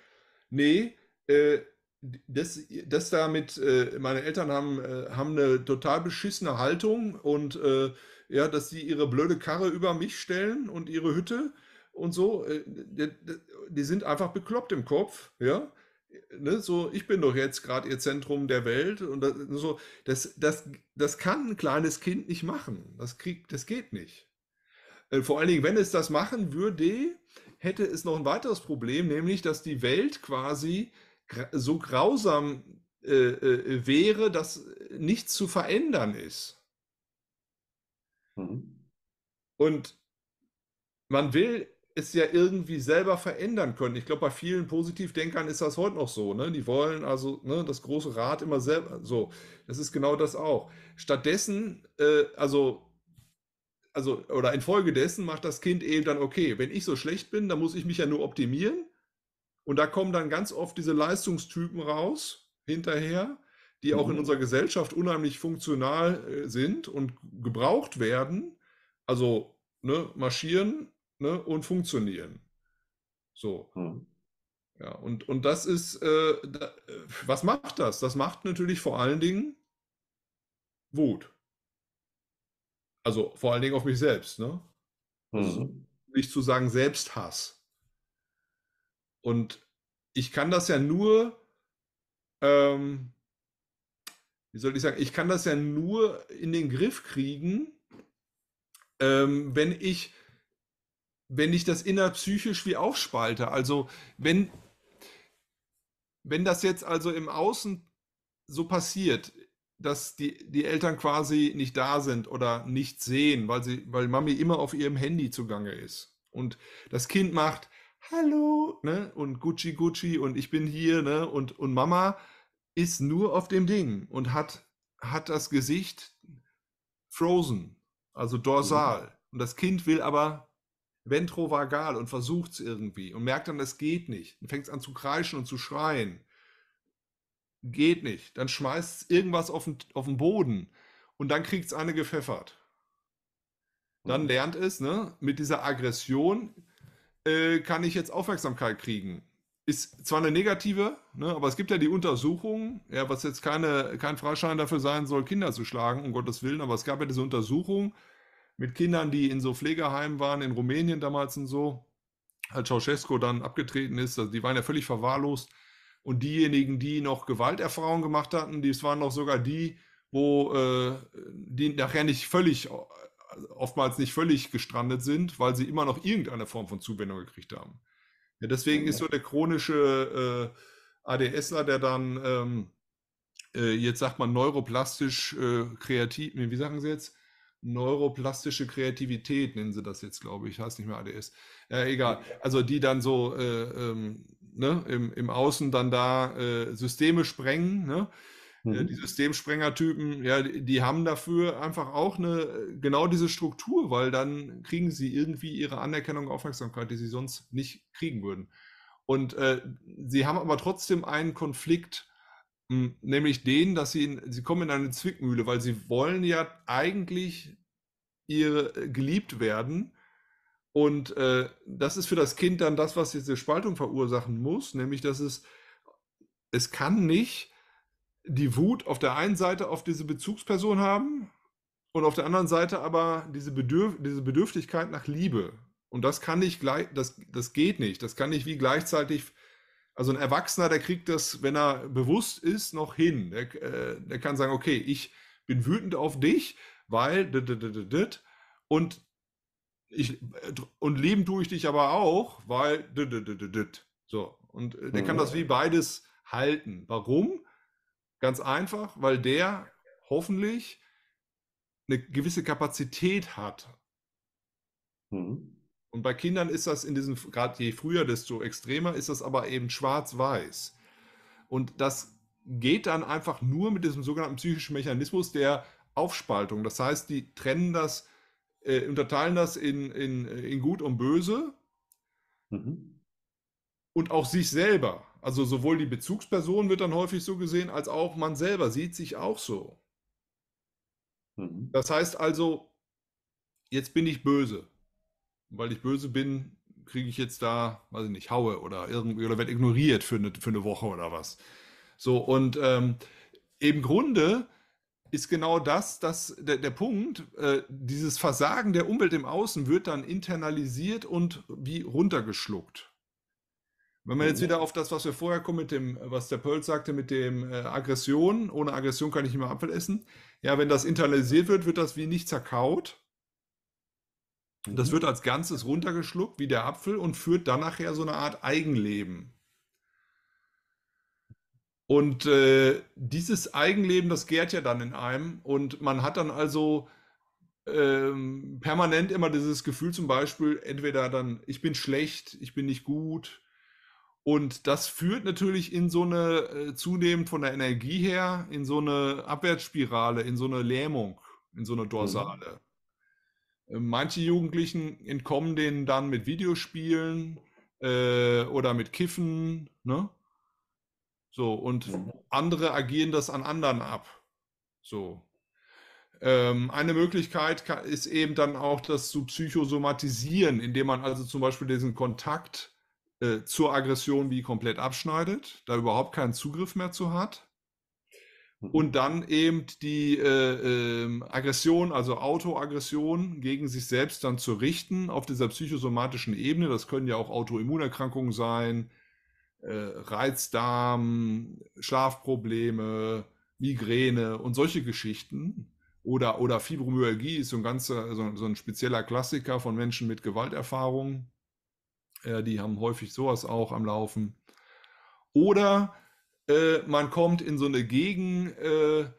nee, äh, das, das damit, äh, meine Eltern haben, äh, haben eine total beschissene Haltung und äh, ja, dass sie ihre blöde Karre über mich stellen und ihre Hütte und so, äh, die, die, sind einfach bekloppt im Kopf, ja. Ne, so, ich bin doch jetzt gerade ihr Zentrum der Welt und das, so, das, das, das kann ein kleines Kind nicht machen. Das, krieg, das geht nicht. Äh, vor allen Dingen, wenn es das machen würde, hätte es noch ein weiteres Problem, nämlich dass die Welt quasi so grausam äh, äh, wäre, dass nichts zu verändern ist. Mhm. Und man will es ja irgendwie selber verändern können. Ich glaube, bei vielen Positivdenkern ist das heute noch so. Ne? Die wollen also ne, das große Rad immer selber. So, das ist genau das auch. Stattdessen, äh, also also, oder infolgedessen macht das Kind eben dann, okay, wenn ich so schlecht bin, dann muss ich mich ja nur optimieren. Und da kommen dann ganz oft diese Leistungstypen raus hinterher, die auch in mhm. unserer Gesellschaft unheimlich funktional äh, sind und gebraucht werden. Also ne, marschieren ne, und funktionieren. So. Hm. Ja, und, und das ist, äh, da, äh, was macht das? Das macht natürlich vor allen Dingen Wut. Also vor allen Dingen auf mich selbst, ne? Mhm. Nicht zu sagen Selbsthass. Und ich kann das ja nur, ähm, wie soll ich sagen, ich kann das ja nur in den Griff kriegen, ähm, wenn ich, wenn ich das innerpsychisch wie aufspalte. Also wenn, wenn das jetzt also im Außen so passiert, dass die, die Eltern quasi nicht da sind oder nicht sehen, weil, sie, weil Mami immer auf ihrem Handy zugange ist. Und das Kind macht Hallo ne? und Gucci Gucci und ich bin hier ne? und, und Mama ist nur auf dem Ding und hat, hat das Gesicht frozen, also dorsal. Mhm. Und das Kind will aber ventrovagal und versucht es irgendwie und merkt dann, das geht nicht und fängt an zu kreischen und zu schreien. Geht nicht. Dann schmeißt es irgendwas auf den, auf den Boden und dann kriegt es eine gepfeffert. Hm. Dann mhm. lernt es, ne? Mit dieser Aggression äh, kann ich jetzt Aufmerksamkeit kriegen. Ist zwar eine negative, ne, aber es gibt ja die Untersuchung, ja, was jetzt keine, kein Freischein dafür sein soll, Kinder zu schlagen, um Gottes Willen, aber es gab ja diese Untersuchung mit Kindern, die in so Pflegeheimen waren, in Rumänien damals und so, als Ceausescu dann abgetreten ist, also die waren ja völlig verwahrlost, und diejenigen, die noch Gewalterfahrung gemacht hatten, das waren noch sogar die, wo äh, die nachher nicht völlig, äh, oftmals nicht völlig gestrandet sind, weil sie immer noch irgendeine Form von Zuwendung gekriegt haben. Ja, deswegen okay. ist so der chronische äh, ADSler, der dann ähm, äh, jetzt sagt man neuroplastisch äh, kreativ, nee, wie sagen sie jetzt? neuroplastische Kreativität nennen sie das jetzt, glaube ich, heißt nicht mehr ADS. Ja, egal. Also die dann so äh, ähm, ne, im, im Außen dann da äh, Systeme sprengen. Ne? Äh, mhm. Die Systemsprenger-Typen, ja, die, die, haben dafür einfach auch eine, äh, genau diese Struktur, weil dann kriegen sie irgendwie ihre Anerkennung und Aufmerksamkeit, die sie sonst nicht kriegen würden. Und äh, sie haben aber trotzdem einen Konflikt, mh, hm, nämlich den, dass sie, in, sie kommen in eine Zwickmühle, weil sie wollen ja eigentlich ihre äh, geliebt werden, und äh, das ist für das Kind dann das, was diese Spaltung verursachen muss, nämlich dass es, es kann nicht die Wut auf der einen Seite auf diese Bezugsperson haben und auf der anderen Seite aber diese, Bedürf diese Bedürftigkeit nach Liebe. Und das kann nicht gleich, das, das geht nicht. Das kann nicht wie gleichzeitig, also ein Erwachsener, der kriegt das, wenn er bewusst ist, noch hin. Der, äh, der kann sagen, okay, ich bin wütend auf dich, weil dit, dit, dit, dit, und ich, und leben tue ich dich aber auch, weil so. Und äh, der kann das mhm. wie beides halten. Warum? Ganz einfach, weil der hoffentlich eine gewisse Kapazität hat. Mhm. Und bei Kindern ist das in diesem, gerade je früher, desto extremer ist das aber eben schwarz-weiß. Und das geht dann einfach nur mit diesem sogenannten psychischen Mechanismus der Aufspaltung. Das heißt, die trennen das äh, unterteilen das in, in, in Gut und Böse mhm. und auch sich selber. Also sowohl die Bezugsperson wird dann häufig so gesehen, als auch man selber sieht sich auch so. Mhm. Das heißt also, jetzt bin ich böse. Weil ich böse bin, kriege ich jetzt da, weiß ich nicht, haue oder irgendwie oder werde ignoriert für eine, für eine Woche oder was. So, und ähm, im Grunde ist genau das, dass der, der Punkt, äh, dieses Versagen der Umwelt im Außen wird dann internalisiert und wie runtergeschluckt. Wenn man jetzt wieder auf das, was wir vorher kommen, mit dem, was der Pearl sagte, mit dem äh, Aggression, ohne Aggression kann ich nicht mehr Apfel essen. Ja, wenn das internalisiert wird, wird das wie nicht zerkaut. Das mhm. wird als Ganzes runtergeschluckt, wie der Apfel, und führt dann nachher so eine Art Eigenleben. Und äh, dieses Eigenleben, das gärt ja dann in einem. Und man hat dann also ähm, permanent immer dieses Gefühl zum Beispiel, entweder dann, ich bin schlecht, ich bin nicht gut. Und das führt natürlich in so eine, äh, zunehmend von der Energie her, in so eine Abwärtsspirale, in so eine Lähmung, in so eine mhm. Dorsale. Mhm. Äh, manche Jugendlichen entkommen denen dann mit Videospielen äh, oder mit Kiffen, ne? So, und mhm. andere agieren das an anderen ab. So. Ähm, eine Möglichkeit kann, ist eben dann auch das zu psychosomatisieren, indem man also zum Beispiel diesen Kontakt äh, zur Aggression wie komplett abschneidet, da überhaupt keinen Zugriff mehr zu hat. Mhm. Und dann eben die äh, äh, Aggression, also Autoaggression gegen sich selbst dann zu richten auf dieser psychosomatischen Ebene. Das können ja auch Autoimmunerkrankungen sein, äh, Reizdarm, Schlafprobleme, Migräne und solche Geschichten. Oder, oder Fibromyalgie ist so ein, ganzer, so, so ein spezieller Klassiker von Menschen mit Gewalterfahrung. Äh, die haben häufig sowas auch am Laufen. Oder äh, man kommt in so eine Gegen, äh,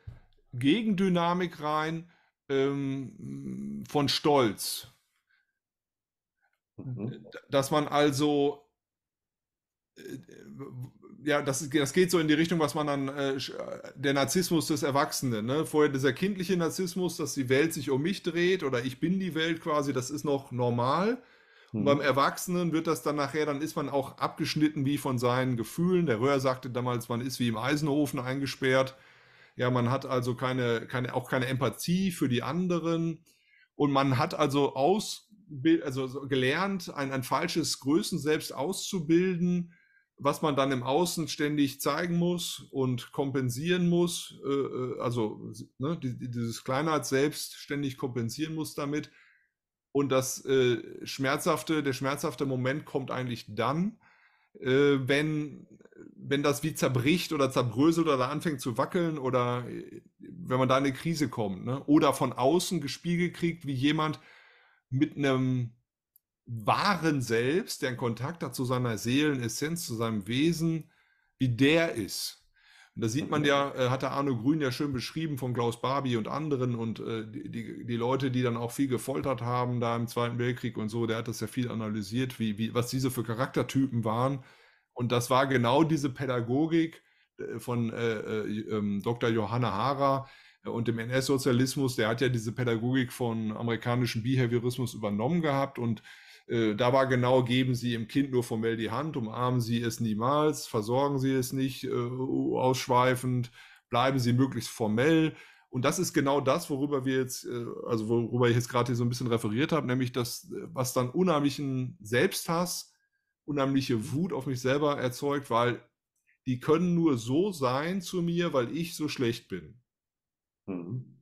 Gegendynamik rein ähm, von Stolz. Mhm. Dass man also ja, das, das geht so in die Richtung, was man dann, äh, äh, der Narzissmus des Erwachsenen, ne? vorher dieser kindliche Narzissmus, dass die Welt sich um mich dreht oder ich bin die Welt quasi, das ist noch normal. Und hm. beim Erwachsenen wird das dann nachher, dann ist man auch abgeschnitten wie von seinen Gefühlen. Der Röhr sagte damals, man ist wie im Eisenhofen eingesperrt. Ja, man hat also keine, keine, auch keine Empathie für die anderen. Und man hat also aus, also gelernt, ein, ein falsches Größenselbst auszubilden was man dann im Außen ständig zeigen muss und kompensieren muss, äh, äh also ne, dieses Kleinheit selbst ständig kompensieren muss damit. Und das äh, schmerzhafte, der schmerzhafte Moment kommt eigentlich dann, äh, wenn, wenn das wie zerbricht oder zerbröselt oder anfängt zu wackeln oder äh, wenn man da in eine Krise kommt. Ne? Oder von außen gespiegelt kriegt, wie jemand mit einem wahren Selbst, deren Kontakt hat zu seiner Seelenessenz, zu seinem Wesen, wie der ist. Und da sieht man ja, äh, hat der Arno Grün ja schön beschrieben von Klaus Barbie und anderen und äh, die, die, Leute, die dann auch viel gefoltert haben da im Zweiten Weltkrieg und so, der hat das ja viel analysiert, wie, wie, was diese für Charaktertypen waren. Und das war genau diese Pädagogik äh, von äh, äh ähm, Dr. Johanna Hara, äh, und dem NS-Sozialismus, der hat ja diese Pädagogik von amerikanischem Behaviorismus übernommen gehabt und äh, da war genau, geben Sie im Kind nur formell die Hand, umarmen Sie es niemals, versorgen Sie es nicht äh, ausschweifend, bleiben Sie möglichst formell. Und das ist genau das, worüber wir jetzt, äh, also worüber ich jetzt gerade hier so ein bisschen referiert habe, nämlich das, äh, was dann unheimlichen Selbsthass, unheimliche Wut auf mich selber erzeugt, weil die können nur so sein zu mir, weil ich so schlecht bin. Mhm.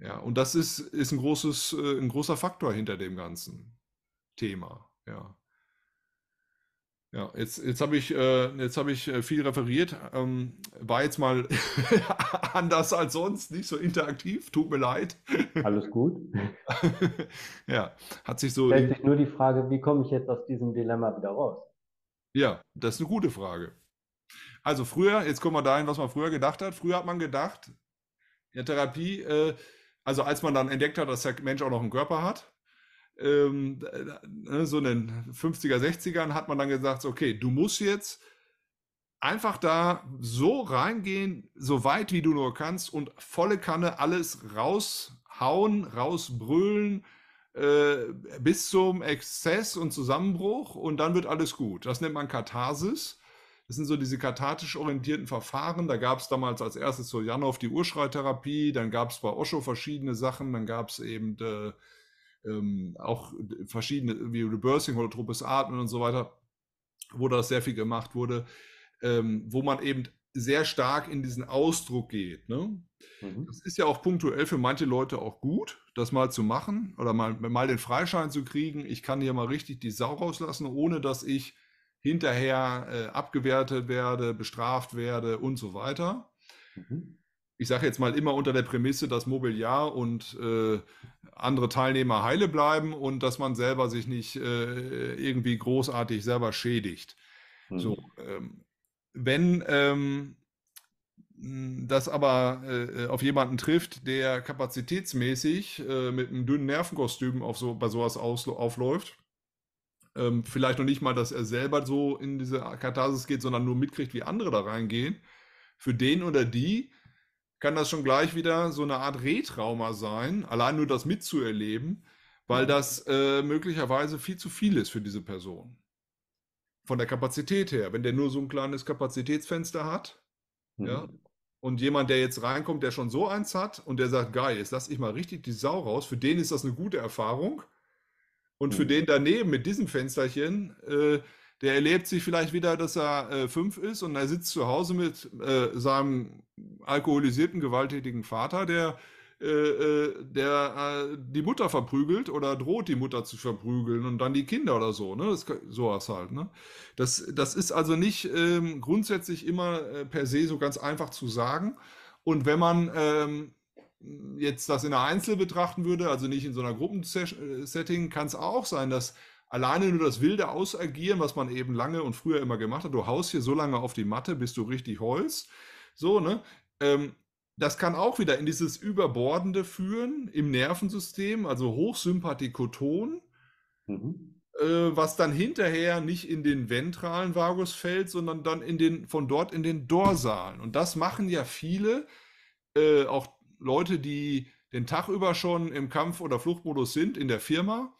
Ja, und das ist, ist ein, großes, ein großer Faktor hinter dem Ganzen. Thema. Ja. Ja, jetzt, jetzt habe ich, äh, hab ich äh, viel referiert. Ähm, war jetzt mal anders als sonst, nicht so interaktiv. Tut mir leid. Alles gut. ja, hat sich so. Stellt sich nur die Frage, wie komme ich jetzt aus diesem Dilemma wieder raus? Ja, das ist eine gute Frage. Also, früher, jetzt kommen wir dahin, was man früher gedacht hat. Früher hat man gedacht, in der Therapie, äh, also als man dann entdeckt hat, dass der Mensch auch noch einen Körper hat, ähm, ne, so in den 50er, 60ern hat man dann gesagt, okay, du musst jetzt einfach da so reingehen, so weit wie du nur kannst und volle Kanne alles raushauen, rausbrüllen äh, bis zum Exzess und Zusammenbruch und dann wird alles gut. Das nennt man Katharsis. Das sind so diese kathartisch orientierten Verfahren. Da gab es damals als erstes so Janow die Urschreitherapie, dann gab es bei Osho verschiedene Sachen, dann gab es eben äh, ähm, auch verschiedene, wie Reversing, holotropes Atmen und so weiter, wo das sehr viel gemacht wurde, ähm, wo man eben sehr stark in diesen Ausdruck geht. Ne? Mhm. Das ist ja auch punktuell für manche Leute auch gut, das mal zu machen oder mal, mal den Freischein zu kriegen. Ich kann hier mal richtig die Sau rauslassen, ohne dass ich hinterher äh, abgewertet werde, bestraft werde und so weiter. Mhm. Ich sage jetzt mal immer unter der Prämisse, dass Mobiliar und äh, andere Teilnehmer heile bleiben und dass man selber sich nicht äh, irgendwie großartig selber schädigt. Mhm. So, ähm, wenn ähm, das aber äh, äh, auf jemanden trifft, der kapazitätsmäßig äh, mit einem dünnen Nervenkostüm auf so, bei sowas aus, aufläuft, ähm, vielleicht noch nicht mal, dass er selber so in diese Katharsis geht, sondern nur mitkriegt, wie andere da reingehen, für den oder die kann das schon gleich wieder so eine Art Retrauma sein, allein nur das mitzuerleben, weil das äh, möglicherweise viel zu viel ist für diese Person. Von der Kapazität her, wenn der nur so ein kleines Kapazitätsfenster hat, mhm. ja, und jemand, der jetzt reinkommt, der schon so eins hat und der sagt, geil, jetzt lass ich mal richtig die Sau raus, für den ist das eine gute Erfahrung. Und mhm. für den daneben mit diesem Fensterchen, äh, der erlebt sich vielleicht wieder, dass er äh, fünf ist und er sitzt zu Hause mit äh, seinem alkoholisierten, gewalttätigen Vater, der, äh, äh der äh, die Mutter verprügelt oder droht, die Mutter zu verprügeln und dann die Kinder oder so. Ne? Das, sowas halt. Ne? Das, das ist also nicht ähm, grundsätzlich immer äh, per se so ganz einfach zu sagen. Und wenn man ähm, jetzt das in der Einzel betrachten würde, also nicht in so einer Gruppensetting, kann es auch sein, dass alleine nur das wilde Ausagieren, was man eben lange und früher immer gemacht hat, du haust hier so lange auf die Matte, bis du richtig holst, so, ne? Ähm, das kann auch wieder in dieses Überbordende führen im Nervensystem, also Hochsympathikoton, mhm. äh, was dann hinterher nicht in den ventralen Vagus fällt, sondern dann in den, von dort in den dorsalen. Und das machen ja viele, äh, auch Leute, die den Tag über schon im Kampf- oder Fluchtmodus sind in der Firma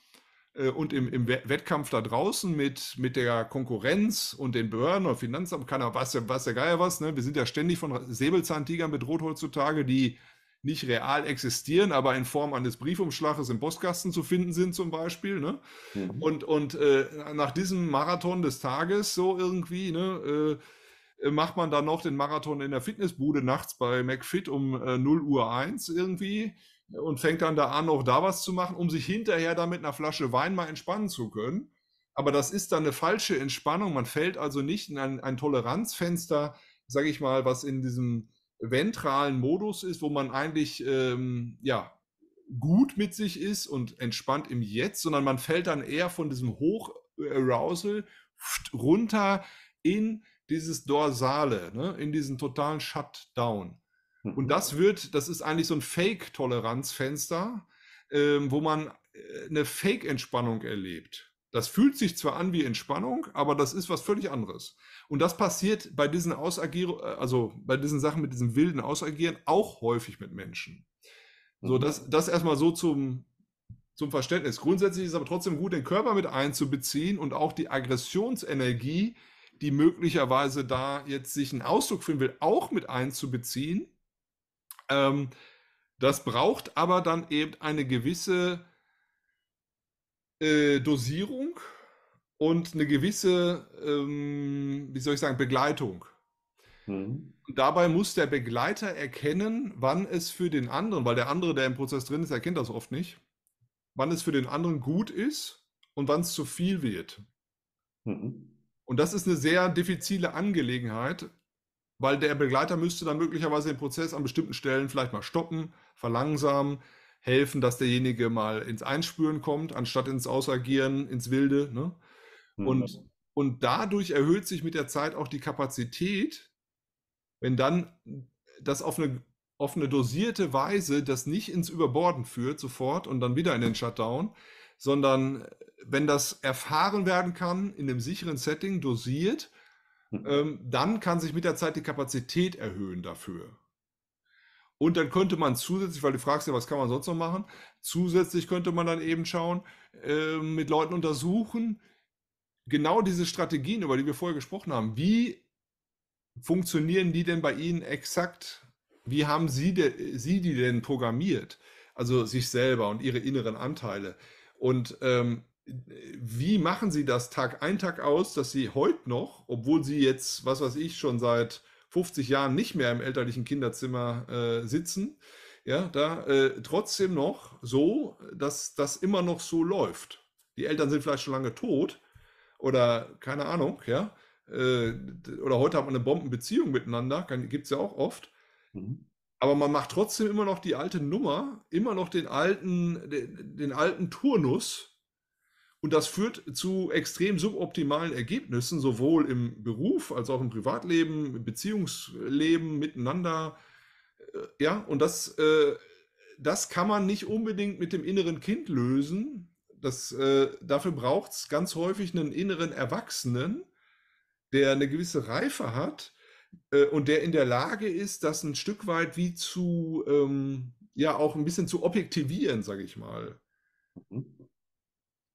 äh, und im, im, Wettkampf da draußen mit, mit der Konkurrenz und den Behörden und Finanzamt, keiner weiß ja, weiß ja geil was, ne? Wir sind ja ständig von Säbelzahntigern bedroht heutzutage, die nicht real existieren, aber in Form eines Briefumschlages im Postkasten zu finden sind, zum Beispiel. Ne? Mhm. Und, und äh, nach diesem Marathon des Tages, so irgendwie, ne, äh, macht man dann noch den Marathon in der Fitnessbude nachts bei McFit um äh, 0 Uhr 1 irgendwie und fängt dann da an, auch da was zu machen, um sich hinterher damit einer Flasche Wein mal entspannen zu können. Aber das ist dann eine falsche Entspannung. Man fällt also nicht in ein, ein Toleranzfenster, sage ich mal, was in diesem ventralen Modus ist, wo man eigentlich ähm, ja gut mit sich ist und entspannt im Jetzt, sondern man fällt dann eher von diesem Hocharousal runter in dieses Dorsale, ne, in diesen totalen Shutdown. Hm. Und das wird, das ist eigentlich so ein Fake-Toleranzfenster, ähm, wo man äh, eine Fake-Entspannung erlebt. Das fühlt sich zwar an wie Entspannung, aber das ist was völlig anderes. Und das passiert bei diesen Ausagieren, äh, also bei diesen Sachen mit diesem wilden Ausagieren auch häufig mit Menschen. So, mhm. das, das erstmal so zum, zum Verständnis. Grundsätzlich ist es aber trotzdem gut, den Körper mit einzubeziehen und auch die Aggressionsenergie, die möglicherweise da jetzt sich einen Ausdruck finden will, auch mit einzubeziehen ähm, das braucht aber dann eben eine gewisse äh, Dosierung und eine gewisse, ähm, wie soll ich sagen, Begleitung. Mhm. Dabei muss der Begleiter erkennen, wann es für den anderen, weil der andere, der im Prozess drin ist, erkennt das oft nicht, wann es für den anderen gut ist und wann es zu viel wird. Mhm. Und das ist eine sehr diffizile Angelegenheit, weil der Begleiter müsste dann möglicherweise den Prozess an bestimmten Stellen vielleicht mal stoppen, verlangsamen, helfen, dass derjenige mal ins Einspüren kommt, anstatt ins Ausagieren, ins Wilde. Ne? Mhm. Und, mhm. und dadurch erhöht sich mit der Zeit auch die Kapazität, wenn dann das auf eine, auf eine dosierte Weise das nicht ins Überborden führt sofort und dann wieder in den Shutdown, sondern wenn das erfahren werden kann in einem sicheren Setting, dosiert, Mhm. ähm, dann kann sich mit der Zeit die Kapazität erhöhen dafür. Und dann könnte man zusätzlich, weil du fragst ja, was kann man sonst noch machen, zusätzlich könnte man dann eben schauen, äh, mit Leuten untersuchen, genau diese Strategien, über die wir vorher gesprochen haben, wie funktionieren die denn bei Ihnen exakt? Wie haben Sie, de, Sie die denn programmiert? Also sich selber und Ihre inneren Anteile. Und ähm, wie machen Sie das Tag ein, Tag aus, dass Sie heute noch, obwohl Sie jetzt, was weiß ich, schon seit 50 Jahren nicht mehr im elterlichen Kinderzimmer äh, sitzen, ja, da äh, trotzdem noch so, dass das immer noch so läuft. Die Eltern sind vielleicht schon lange tot oder keine Ahnung, ja, äh, oder heute hat man eine Bombenbeziehung miteinander, gibt es ja auch oft. Mhm. Aber man macht trotzdem immer noch die alte Nummer, immer noch den alten, den, den alten Turnus, und das führt zu extrem suboptimalen Ergebnissen, sowohl im Beruf als auch im Privatleben, im Beziehungsleben miteinander. Äh, ja, und das, äh, das kann man nicht unbedingt mit dem inneren Kind lösen. Das, äh, dafür braucht es ganz häufig einen inneren Erwachsenen, der eine gewisse Reife hat und der in der Lage ist, das ein Stück weit wie zu, ähm, ja, auch ein bisschen zu objektivieren, sage ich mal. Mhm.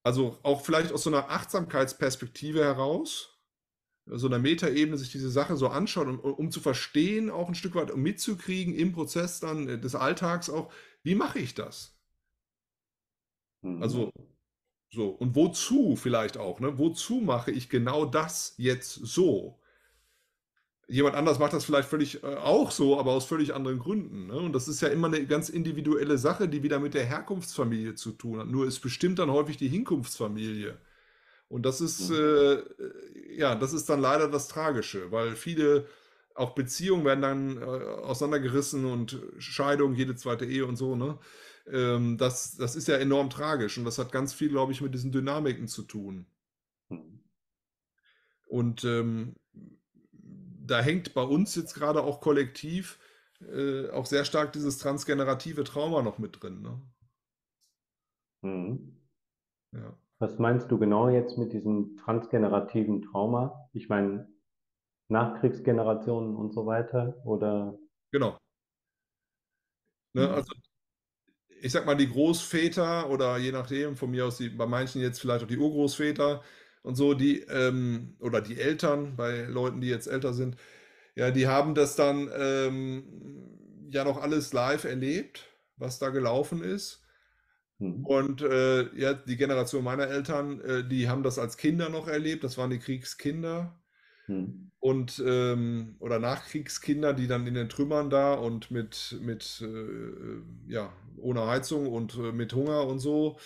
Also auch vielleicht aus so einer Achtsamkeitsperspektive heraus, so einer Metaebene sich diese Sache so anschaut, um, um zu verstehen, auch ein Stück weit, um mitzukriegen im Prozess dann äh, des Alltags auch, wie mache ich das? Mhm. Also so, und wozu vielleicht auch, ne? Wozu mache ich genau das jetzt so? Jemand anders macht das vielleicht völlig äh, auch so, aber aus völlig anderen Gründen. Ne? Und das ist ja immer eine ganz individuelle Sache, die wieder mit der Herkunftsfamilie zu tun hat. Nur ist bestimmt dann häufig die Hinkunftsfamilie. Und das ist, mhm. äh, ja, das ist dann leider das Tragische, weil viele auch Beziehungen werden dann äh, auseinandergerissen und Scheidung, jede zweite Ehe und so, ne? Ähm, das, das ist ja enorm tragisch und das hat ganz viel, glaube ich, mit diesen Dynamiken zu tun. Mhm. Und ähm, da hängt bei uns jetzt gerade auch kollektiv äh, auch sehr stark dieses transgenerative Trauma noch mit drin. Ne? Mhm. Ja. Was meinst du genau jetzt mit diesem transgenerativen Trauma? Ich meine, Nachkriegsgenerationen und so weiter oder? Genau. Ne, mhm. Also ich sag mal, die Großväter oder je nachdem, von mir aus die, bei manchen jetzt vielleicht auch die Urgroßväter, und so, die, ähm, oder die Eltern bei Leuten, die jetzt älter sind, ja, die haben das dann ähm, ja noch alles live erlebt, was da gelaufen ist. Mhm. Und äh, ja, die Generation meiner Eltern, äh, die haben das als Kinder noch erlebt, das waren die Kriegskinder. Mhm. Und ähm, oder Nachkriegskinder, die dann in den Trümmern da und mit, mit äh, äh ja, ohne Heizung und äh, mit Hunger und so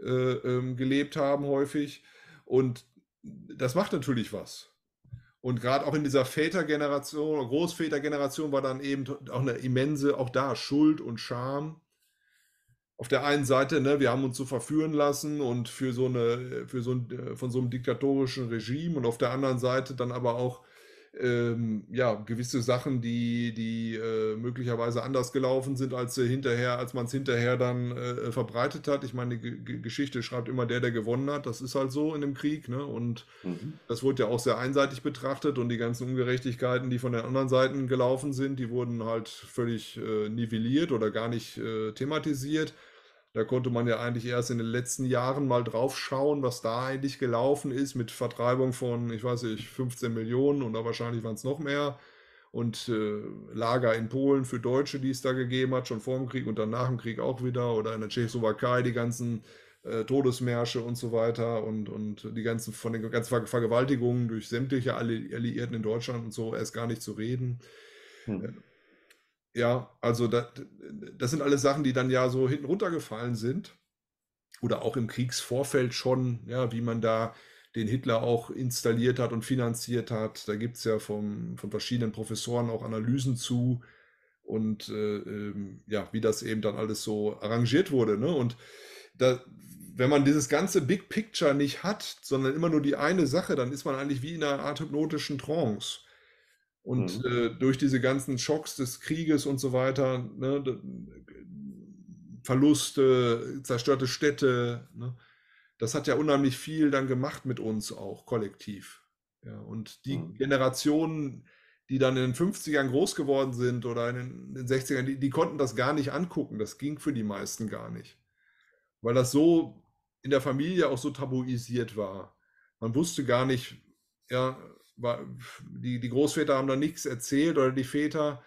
äh, ähm, gelebt haben, häufig. Und das macht natürlich was. Und gerade auch in dieser Vätergeneration, Großvätergeneration war dann eben auch eine immense, auch da Schuld und Scham. Auf der einen Seite, ne, wir haben uns so verführen lassen und für so eine, für so ein, äh, von so einem diktatorischen Regime und auf der anderen Seite dann aber auch ähm, ja, gewisse Sachen, die, die äh, möglicherweise anders gelaufen sind, als äh, hinterher, als man es hinterher dann äh, verbreitet hat. Ich meine, die G Geschichte schreibt immer der, der gewonnen hat. Das ist halt so in dem Krieg, ne? Und mhm. das wurde ja auch sehr einseitig betrachtet und die ganzen Ungerechtigkeiten, die von den anderen Seiten gelaufen sind, die wurden halt völlig äh, nivelliert oder gar nicht äh, thematisiert. Da konnte man ja eigentlich erst in den letzten Jahren mal drauf schauen, was da eigentlich gelaufen ist mit Vertreibung von, ich weiß nicht, 15 Millionen und da wahrscheinlich waren es noch mehr. Und äh, Lager in Polen für Deutsche, die es da gegeben hat, schon vor dem Krieg und dann nach dem Krieg auch wieder. Oder in der Tschechoslowakei die ganzen äh, Todesmärsche und so weiter und, und die ganzen von den ganzen Ver Vergewaltigungen durch sämtliche Alliierten in Deutschland und so erst gar nicht zu reden. Hm. Äh, ja, also das, das sind alles Sachen, die dann ja so hinten runtergefallen sind. Oder auch im Kriegsvorfeld schon, ja, wie man da den Hitler auch installiert hat und finanziert hat. Da gibt es ja vom, von verschiedenen Professoren auch Analysen zu und äh, ähm, ja, wie das eben dann alles so arrangiert wurde. Ne? Und da, wenn man dieses ganze Big Picture nicht hat, sondern immer nur die eine Sache, dann ist man eigentlich wie in einer Art hypnotischen Trance. Und mhm. äh, durch diese ganzen Schocks des Krieges und so weiter, ne, Verluste, zerstörte Städte, ne, das hat ja unheimlich viel dann gemacht mit uns auch kollektiv. Ja, und die mhm. Generationen, die dann in den 50ern groß geworden sind oder in den 60ern, die, die konnten das gar nicht angucken. Das ging für die meisten gar nicht. Weil das so in der Familie auch so tabuisiert war. Man wusste gar nicht, ja, die, die Großväter haben da nichts erzählt oder die Väter,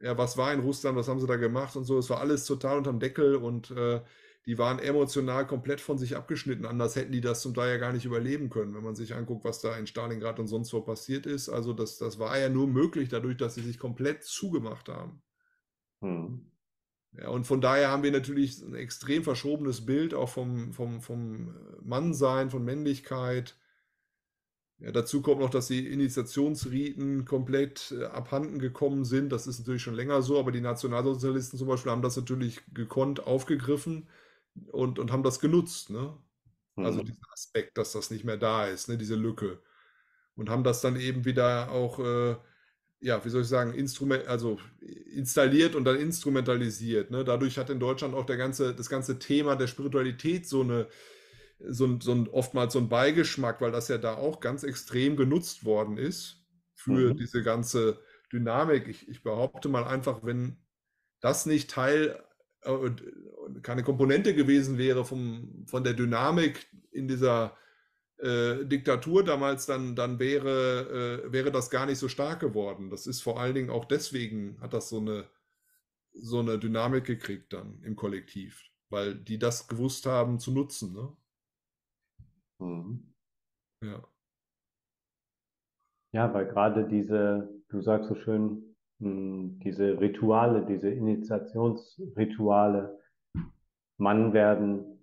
ja, was war in Russland, was haben sie da gemacht und so. Es war alles total unterm Deckel und äh, die waren emotional komplett von sich abgeschnitten. Anders hätten die das zum Teil ja gar nicht überleben können, wenn man sich anguckt, was da in Stalingrad und sonst wo passiert ist. Also das, das war ja nur möglich dadurch, dass sie sich komplett zugemacht haben. Hm. Ja, und von daher haben wir natürlich ein extrem verschobenes Bild auch vom, vom, vom Mannsein, von Männlichkeit ja, dazu kommt noch, dass die Initiationsriten komplett äh, abhanden gekommen sind. Das ist natürlich schon länger so, aber die Nationalsozialisten zum Beispiel haben das natürlich gekonnt aufgegriffen und, und haben das genutzt. Ne? Also mhm. dieser Aspekt, dass das nicht mehr da ist, ne? diese Lücke. Und haben das dann eben wieder auch, äh, ja, wie soll ich sagen, Instrument, also installiert und dann instrumentalisiert. Ne? Dadurch hat in Deutschland auch der ganze, das ganze Thema der Spiritualität so eine so ein, so ein, oftmals so ein Beigeschmack, weil das ja da auch ganz extrem genutzt worden ist für mhm. diese ganze Dynamik. Ich, ich, behaupte mal einfach, wenn das nicht Teil, äh, keine Komponente gewesen wäre vom, von der Dynamik in dieser äh, Diktatur damals, dann, dann wäre, äh, wäre das gar nicht so stark geworden. Das ist vor allen Dingen auch deswegen, hat das so eine, so eine Dynamik gekriegt dann im Kollektiv, weil die das gewusst haben zu nutzen. Ne? Mhm. Ja. Ja, weil gerade diese, du sagst so schön, hm, diese Rituale, diese Initiationsrituale, Mann werden,